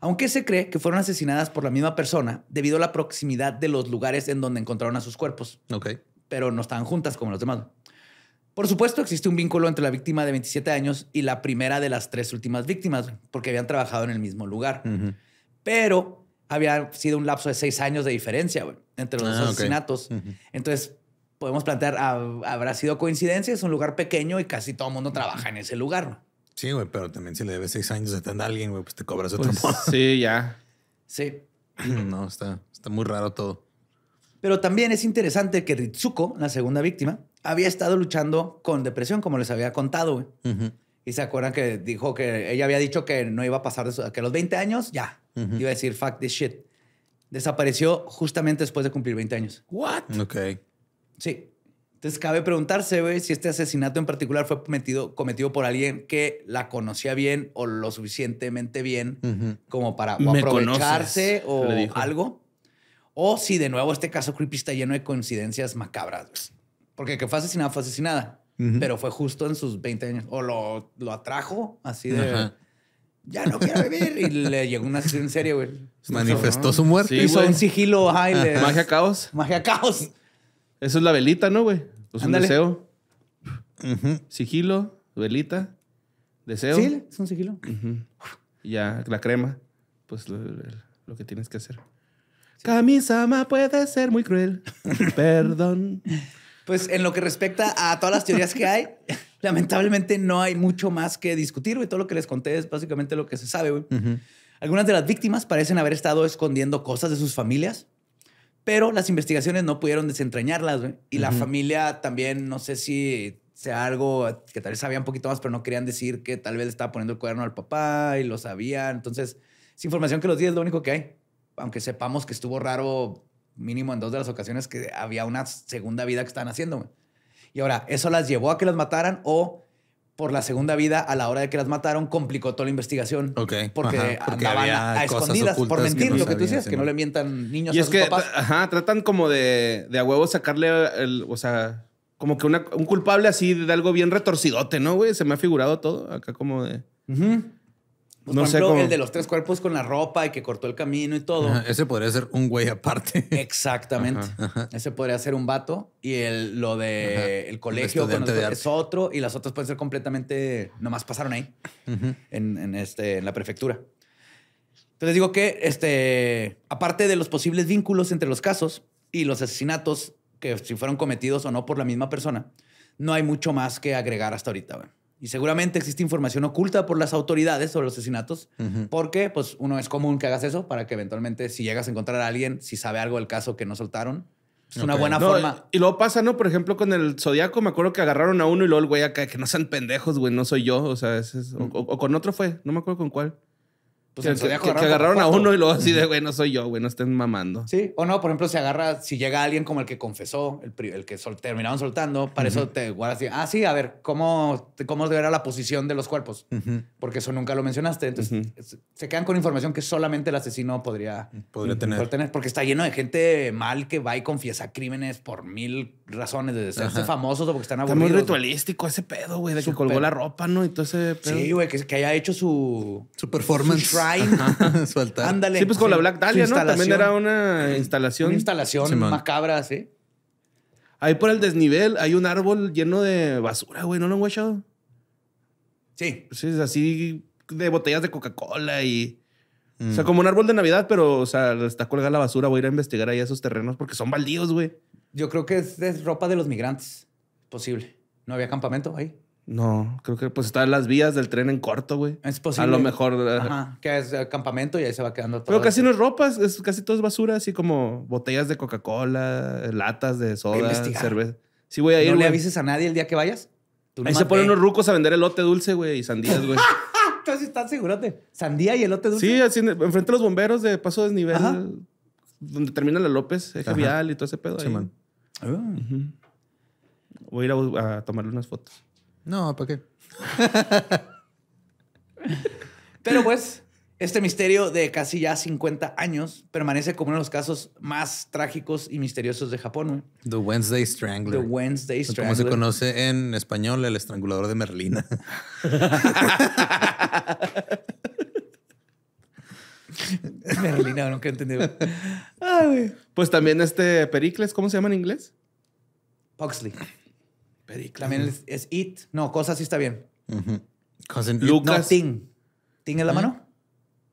Speaker 2: aunque se cree que fueron asesinadas por la misma persona debido a la proximidad de los lugares en donde encontraron a sus cuerpos. Ok. Pero no estaban juntas como los demás. Por supuesto, existe un vínculo entre la víctima de 27 años y la primera de las tres últimas víctimas, porque habían trabajado en el mismo lugar. Pero había sido un lapso de seis años de diferencia entre los dos ah, asesinatos. Entonces, podemos plantear, ¿habrá sido coincidencia? Es un lugar pequeño y casi todo el mundo trabaja en ese lugar. Sí, güey, pero también si le debes seis años de tener a alguien, güey, pues te cobras otro pues
Speaker 3: modo. Sí, ya.
Speaker 2: Sí. No, está, está muy raro todo. Pero también es interesante que Ritsuko, la segunda víctima, había estado luchando con depresión, como les había contado, güey. Y se acuerdan que dijo que ella había dicho que no iba a pasar de eso. que a los 20 años ya iba a decir fuck this shit. Desapareció justamente después de cumplir 20 años. What? Ok. Sí. Entonces cabe preguntarse, güey, si este asesinato en particular fue cometido, por alguien que la conocía bien o lo suficientemente bien como para aprovecharse o algo. O si de nuevo este caso creepy está lleno de coincidencias macabras. Porque que fue asesinada fue asesinada, pero fue justo en sus 20 años. O lo, atrajo así de... ya no quiero vivir. Y le llegó una asesino en serio, güey. Manifestó su muerte. hizo un sigilo. Magia caos. Magia caos. Eso es la velita,
Speaker 3: ¿no, güey? Pues un deseo. Sigilo, velita, deseo. Sí, es un sigilo. Y ya, la crema, pues lo, que tienes que hacer. Camisa puede ser muy cruel.
Speaker 2: Perdón. Pues en lo que respecta a todas las teorías que hay, lamentablemente no hay mucho más que discutir, güey. Todo lo que les conté es básicamente lo que se sabe, güey. Algunas de las víctimas parecen haber estado escondiendo cosas de sus familias pero las investigaciones no pudieron desentrañarlas, güey. Y la familia también, no sé si sea algo que tal vez sabían un poquito más, pero no querían decir que tal vez estaba poniendo el cuerno al papá y lo sabían. Entonces, es información que los días es lo único que hay. Aunque sepamos que estuvo raro, mínimo en dos de las ocasiones, que había una segunda vida que estaban haciendo, güey. Y ahora, ¿eso las llevó a que las mataran o por la segunda vida a la hora de que las mataron complicó toda la investigación. porque, andaban a escondidas por mentir lo que tú decías, que no le mientan niños y es que, papás.
Speaker 3: Ajá, tratan como de, a huevo sacarle el, o sea, como que un culpable así de algo bien retorcidote, ¿no, güey? Se me ha figurado todo acá como de... Pues, no por ejemplo, el de los
Speaker 2: tres cuerpos con la ropa y que cortó el camino y todo.
Speaker 1: ese podría ser un güey aparte. Exactamente.
Speaker 2: Ese podría ser un vato. Y el, lo de el colegio es otro. Y las otras pueden ser completamente. Nomás pasaron ahí. en, este, en la prefectura. Entonces digo que, este, aparte de los posibles vínculos entre los casos y los asesinatos, que si fueron cometidos o no por la misma persona, no hay mucho más que agregar hasta ahorita y seguramente existe información oculta por las autoridades sobre los asesinatos, porque pues uno es común que hagas eso para que eventualmente si llegas a encontrar a alguien, si sabe algo del caso que no soltaron, es una buena forma. Y luego pasa, ¿no?
Speaker 3: Por ejemplo, con el Zodíaco, me acuerdo que agarraron a uno y luego el güey acá, que no sean pendejos, güey, no soy yo. O sea, o, con otro fue, no me acuerdo con cuál. Pues que, agarraron a uno y luego así de, güey, no
Speaker 2: soy yo, güey, no estén mamando. Sí, o no, por ejemplo, si agarra, si llega alguien como el que confesó, el, el que sol, terminaron soltando, para eso te guardas ah, sí, a ver, ¿cómo, cómo era la posición de los cuerpos? Porque eso nunca lo mencionaste. Entonces, se quedan con información que solamente el asesino podría, podría tener. Porque está lleno de gente mal que va y confiesa crímenes por mil razones, de ser famosos o porque están aburridos. es muy ritualístico
Speaker 3: ese pedo, güey, de que colgó la ropa, ¿no? Entonces, Sí,
Speaker 2: güey, que, que, haya hecho su... Su performance. Su Sí, pues con la Black Dahlia, ¿no? También era una
Speaker 3: instalación. Una instalación
Speaker 2: macabra, sí. Ahí por el
Speaker 3: desnivel hay un árbol lleno de basura, güey. ¿No lo han guachado? Sí. Sí, es así de botellas de Coca-Cola y... O sea, mm. como un árbol de Navidad, pero, o sea, está colgada la basura. Voy a ir a investigar ahí esos terrenos porque son baldíos, güey. Yo creo que es, es ropa de los
Speaker 2: migrantes. Posible. No había campamento ahí. No, creo que pues están las vías del tren en corto, güey. Es posible. A lo mejor. Eh, Ajá, que es campamento y ahí se va quedando todo. Pero casi
Speaker 3: no es ropa, es, casi todo es basura, así como botellas de Coca-Cola, eh, latas de soda, cerveza. Sí, voy a ir. No le avises a
Speaker 2: nadie el día que vayas. ahí se ponen unos
Speaker 3: rucos a vender elote dulce, güey, y sandías, güey. Entonces estás segurote. Sandía y elote dulce. Sí, así enfrente de los bomberos de paso desnivel, Nivel, donde termina la López, Eje Vial y todo ese pedo. Sí, man. Voy a ir a tomarle unas fotos.
Speaker 2: No, ¿para qué? Pero pues, este misterio de casi ya 50 años permanece como uno de los casos más trágicos y misteriosos de Japón. The Wednesday Strangler. The Wednesday Strangler. Como se
Speaker 1: conoce en español, el estrangulador de Merlina.
Speaker 3: Merlina, nunca he entendido. Pues también este Pericles, ¿cómo se llama en inglés?
Speaker 2: Puxley. También es, it. No, cosa sí está bien. Lucas. ting. ¿Ting la mano?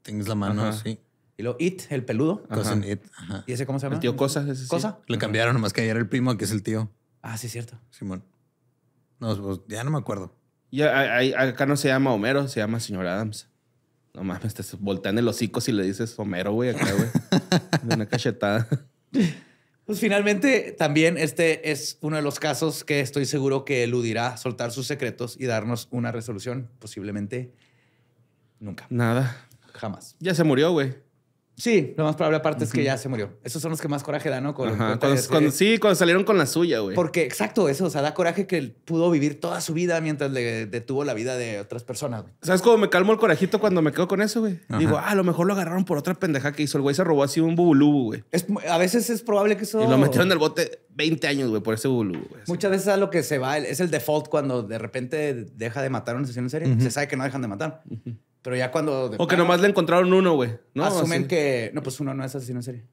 Speaker 2: Ting es la mano, sí. Y luego It, el peludo.
Speaker 1: Cousin It.
Speaker 3: ¿Y ese cómo se llama? El tío Cosas. ¿Cosa? Le cambiaron nomás que
Speaker 1: ayer el primo, que es el tío. Ah, sí, cierto. Simón. No, pues, ya no me acuerdo.
Speaker 3: acá no se llama Homero, se llama señor Adams. No mames, te voltean el hocico y le dices Homero, güey, acá, güey. De una cachetada.
Speaker 2: Pues finalmente también este es uno de los casos que estoy seguro que eludirá soltar sus secretos y darnos una resolución, posiblemente
Speaker 3: nunca. Nada. Jamás.
Speaker 2: Ya se murió, güey. Sí, lo más probable aparte es que ya se murió. Esos son los que más coraje dan, ¿no?
Speaker 3: sí, cuando salieron con la suya, güey. Porque,
Speaker 2: exacto, eso, o sea, da coraje que él pudo vivir toda su vida mientras le detuvo la vida de otras personas, güey. ¿Sabes cómo me calmo el corajito cuando me quedo con
Speaker 3: eso, güey? Digo, ah, a lo mejor lo agarraron por otra pendeja que hizo el güey, se robó así un bubulubu, güey. a veces es probable que eso... Y lo metieron en el bote 20 años, güey, por ese bubulubu,
Speaker 2: güey. Muchas veces es lo que se va, es el default cuando de repente deja de matar a una sesión en serie, se sabe que no dejan de matar. Pero ya cuando. O que nomás
Speaker 3: le encontraron uno, güey. ¿no? Asumen
Speaker 2: que. No, pues uno no es asesino en serie.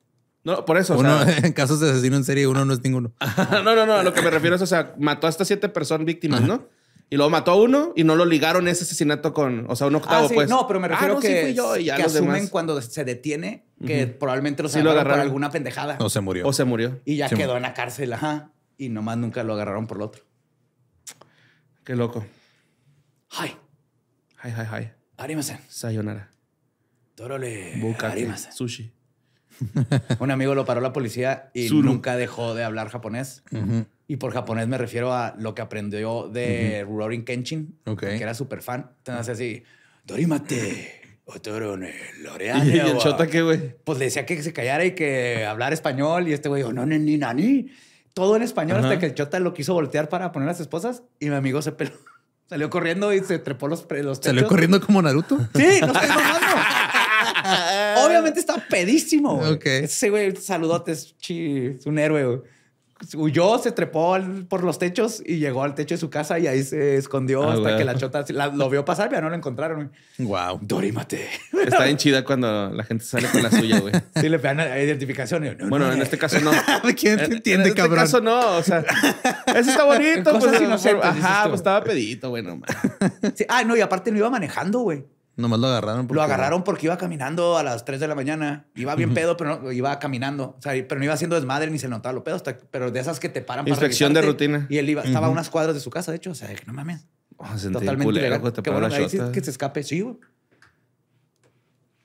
Speaker 2: No,
Speaker 3: por eso. Uno, en casos de asesino en serie, uno no es ninguno.
Speaker 2: no, no, no. lo que me
Speaker 3: refiero es, o sea, mató a estas siete personas víctimas, ¿no? Y luego mató a uno y no lo ligaron ese asesinato con, o sea, un octavo, ah, sí. pues. No, pero me ah, refiero ah, que, sí fui yo y ya que asumen
Speaker 2: cuando se detiene que probablemente lo, sí lo agarraron por alguna pendejada. O se murió. O se murió. Y ya quedó en la cárcel, ajá. Y nomás nunca lo agarraron por el otro. Qué loco. hi hi hi ay. Arimasen. Sayonara. Torole, Arimasen. Sushi. Un amigo lo paró la policía y nunca dejó de hablar japonés. Y por japonés me refiero a lo que aprendió de uh Kenshin, que era súper fan. Entonces así, Dorimate. Otorone, Lorean. ¿Y el chota qué, güey? Pues le decía que se callara y que hablar español. Y este güey dijo, no, ni, nani. Todo en español hasta que el chota lo quiso voltear para poner las esposas. Y mi amigo se peló. Salió corriendo y se trepó los, los techos. ¿Salió corriendo como Naruto? Sí, no Obviamente está pedísimo. Ok. Ese güey, saludotes, es un héroe huyó, se trepó por los techos y llegó al techo de su casa y ahí se escondió ah, hasta que la chota lo vio pasar, ya no lo encontraron.
Speaker 3: Wow. Dorímate. Está bien chida cuando la gente sale con la suya, güey. Sí,
Speaker 2: le pegan identificación.
Speaker 3: bueno, en este caso no.
Speaker 2: ¿Quién te entiende, cabrón? En este caso no. O sea, eso está bonito. pues, ajá, pues estaba pedito, bueno. Sí, ah, no, y aparte no iba manejando, güey. Nomás lo agarraron. Porque... Lo agarraron porque iba caminando a las 3 de la mañana. Iba bien pedo, pero iba caminando. O sea, pero no iba haciendo desmadre ni se notaba lo pedo. pero de esas que te paran Inspección para de rutina. Y él iba, estaba a unas cuadras de su casa, de hecho. O sea, no mames. Ah, Totalmente
Speaker 3: que
Speaker 1: se escape. Sí, güey.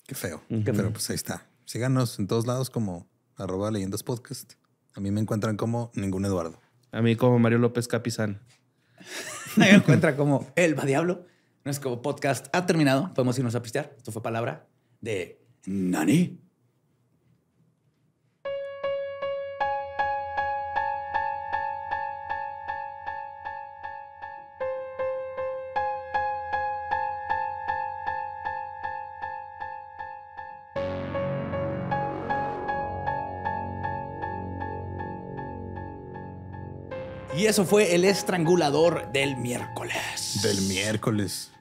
Speaker 1: Qué feo. Pero pues ahí está. Síganos en todos lados como arroba leyendas podcast. A mí me encuentran como ningún Eduardo. A mí como
Speaker 2: Mario López Capizán. me encuentra como Elba Diablo. Nuestro podcast ha terminado. Podemos irnos a pistear. Esto fue palabra de Nani. Y eso fue el estrangulador del miércoles.
Speaker 1: Del miércoles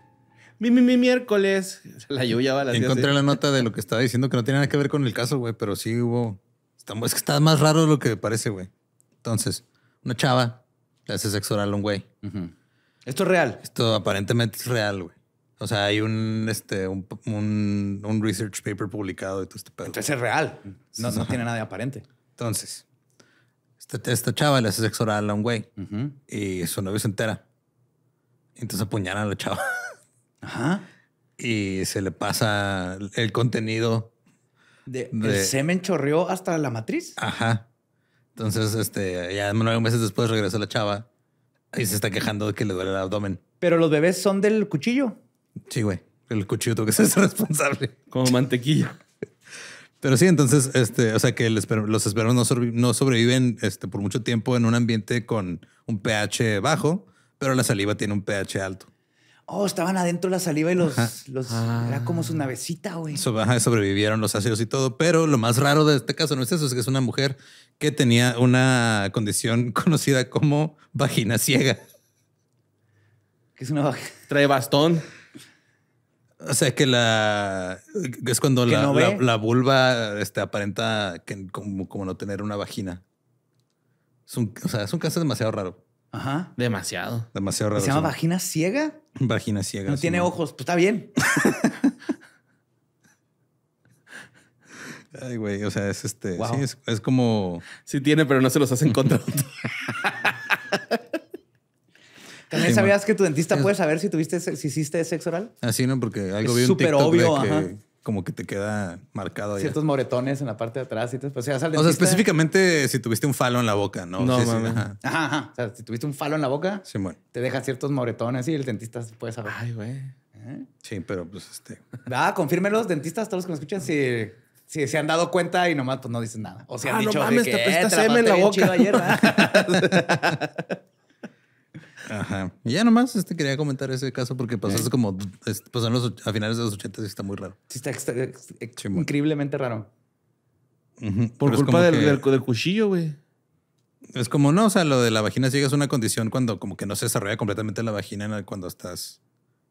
Speaker 2: mi,
Speaker 3: mi, mi miércoles. La lluvia va
Speaker 1: a las Encontré ¿eh? la nota de lo que estaba diciendo que no tiene nada que ver con el caso, güey, pero sí hubo. es que está más raro de lo que parece, güey. Entonces, una chava le hace sexo oral a un güey. Esto es real. Esto aparentemente es real, güey. O sea, hay un, este, un, research paper publicado de todo este pedo. Entonces es real. No, no tiene nada de aparente. Entonces, esta, esta, chava le hace sexo oral a un güey y su novio se entera. Entonces apuñalan a la chava. Ajá. Y se le pasa el contenido.
Speaker 2: De, El semen chorreó hasta la matriz.
Speaker 1: Ajá. Entonces, este, ya nueve meses después regresó la chava y se está quejando de que le duele el abdomen.
Speaker 2: Pero los bebés son del cuchillo.
Speaker 1: Sí, güey. El cuchillo tuvo que ser responsable. Como mantequilla.
Speaker 2: Pero sí, entonces,
Speaker 1: este, o sea que los espermos no, sobreviven este, por mucho tiempo en un ambiente con un pH bajo, pero la saliva tiene un pH alto.
Speaker 2: Oh, estaban adentro la saliva y los. los ah. Era como su navecita, güey.
Speaker 1: sobrevivieron los ácidos y todo. Pero lo más raro de este caso no es eso, es que es una mujer que tenía una condición conocida como vagina ciega. Que es una vagina? Trae bastón. O sea que la es cuando la, vulva este, aparenta como, no tener una vagina. o sea, es un caso demasiado raro. Ajá. Demasiado. Demasiado raro. ¿Se llama vagina ciega? Vagina ciega. No tiene ojos.
Speaker 2: Pues está bien.
Speaker 1: Ay, güey. O
Speaker 3: sea, es este. es, como. Sí, tiene, pero no se los hacen contra. ¿También sabías
Speaker 2: que tu dentista puede saber si tuviste si hiciste sexo oral?
Speaker 1: Así, ah, ¿no? Porque algo bien. súper obvio, ajá como que te queda marcado. Ciertos
Speaker 2: moretones en la parte de atrás. Y te, o, sea, o sea,
Speaker 1: específicamente si tuviste un falo en la boca, ¿no? sí, ajá.
Speaker 2: Ajá, O sea, si tuviste un falo en la boca, te deja ciertos moretones y el dentista puede saber. Ay, güey. ¿Eh? Sí, pero pues este... Ah, confírmelos, dentistas, todos los que me escuchan, si, si se han dado cuenta y nomás pues no dicen nada. O si han ah, dicho mames, que, te eh, en la boca.
Speaker 1: Ajá. Y ya nomás este, quería comentar ese caso porque pasó pues, como pues, a finales de los 80 y está muy raro. Sí, está, increíblemente raro.
Speaker 4: Por culpa del,
Speaker 1: cuchillo, güey. Es como no, o sea, lo de la vagina ciega es una condición cuando como que no se desarrolla completamente la vagina cuando estás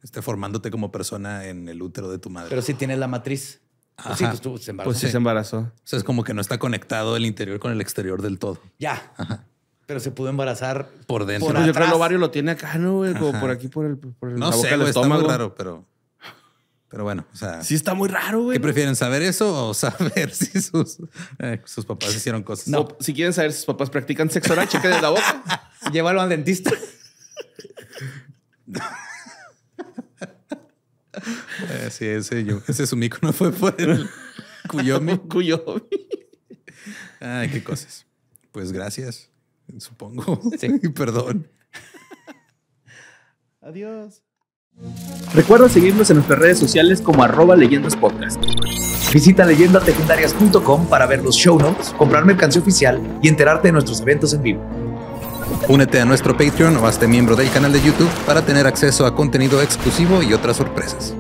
Speaker 1: este, formándote como persona
Speaker 2: en el útero de tu madre. Pero si tienes la matriz. Pues sí, pues se Pues sí, se
Speaker 1: embarazó. O sea, es como que no está conectado el interior con el exterior del todo.
Speaker 2: Ya. Ajá pero se pudo embarazar
Speaker 1: por dentro. Por pues yo creo el
Speaker 2: ovario lo tiene acá, ¿no, güey? Como por aquí, por el, por no la boca sé, del estómago. Está muy raro,
Speaker 1: pero.
Speaker 3: Pero bueno, o sea. Sí, está muy raro, güey. ¿Qué prefieren saber eso o saber si sus, eh, sus papás hicieron cosas? No, si quieren saber si sus papás practican sexo oral, chequen la boca.
Speaker 2: Llévalo al dentista.
Speaker 1: Eh, sí, ese, yo, ese sumico no fue por el Cuyomi. Cuyomi. Ay, qué cosas. Pues gracias supongo. Sí.
Speaker 3: Perdón. Adiós. Recuerda seguirnos
Speaker 2: en nuestras redes sociales como arroba leyendas podcast. Visita leyendaslegendarias.com para ver los show notes, comprar mercancía oficial y enterarte de nuestros eventos en vivo. Únete
Speaker 1: a nuestro Patreon o hazte miembro del canal de YouTube para tener acceso a contenido exclusivo y otras sorpresas.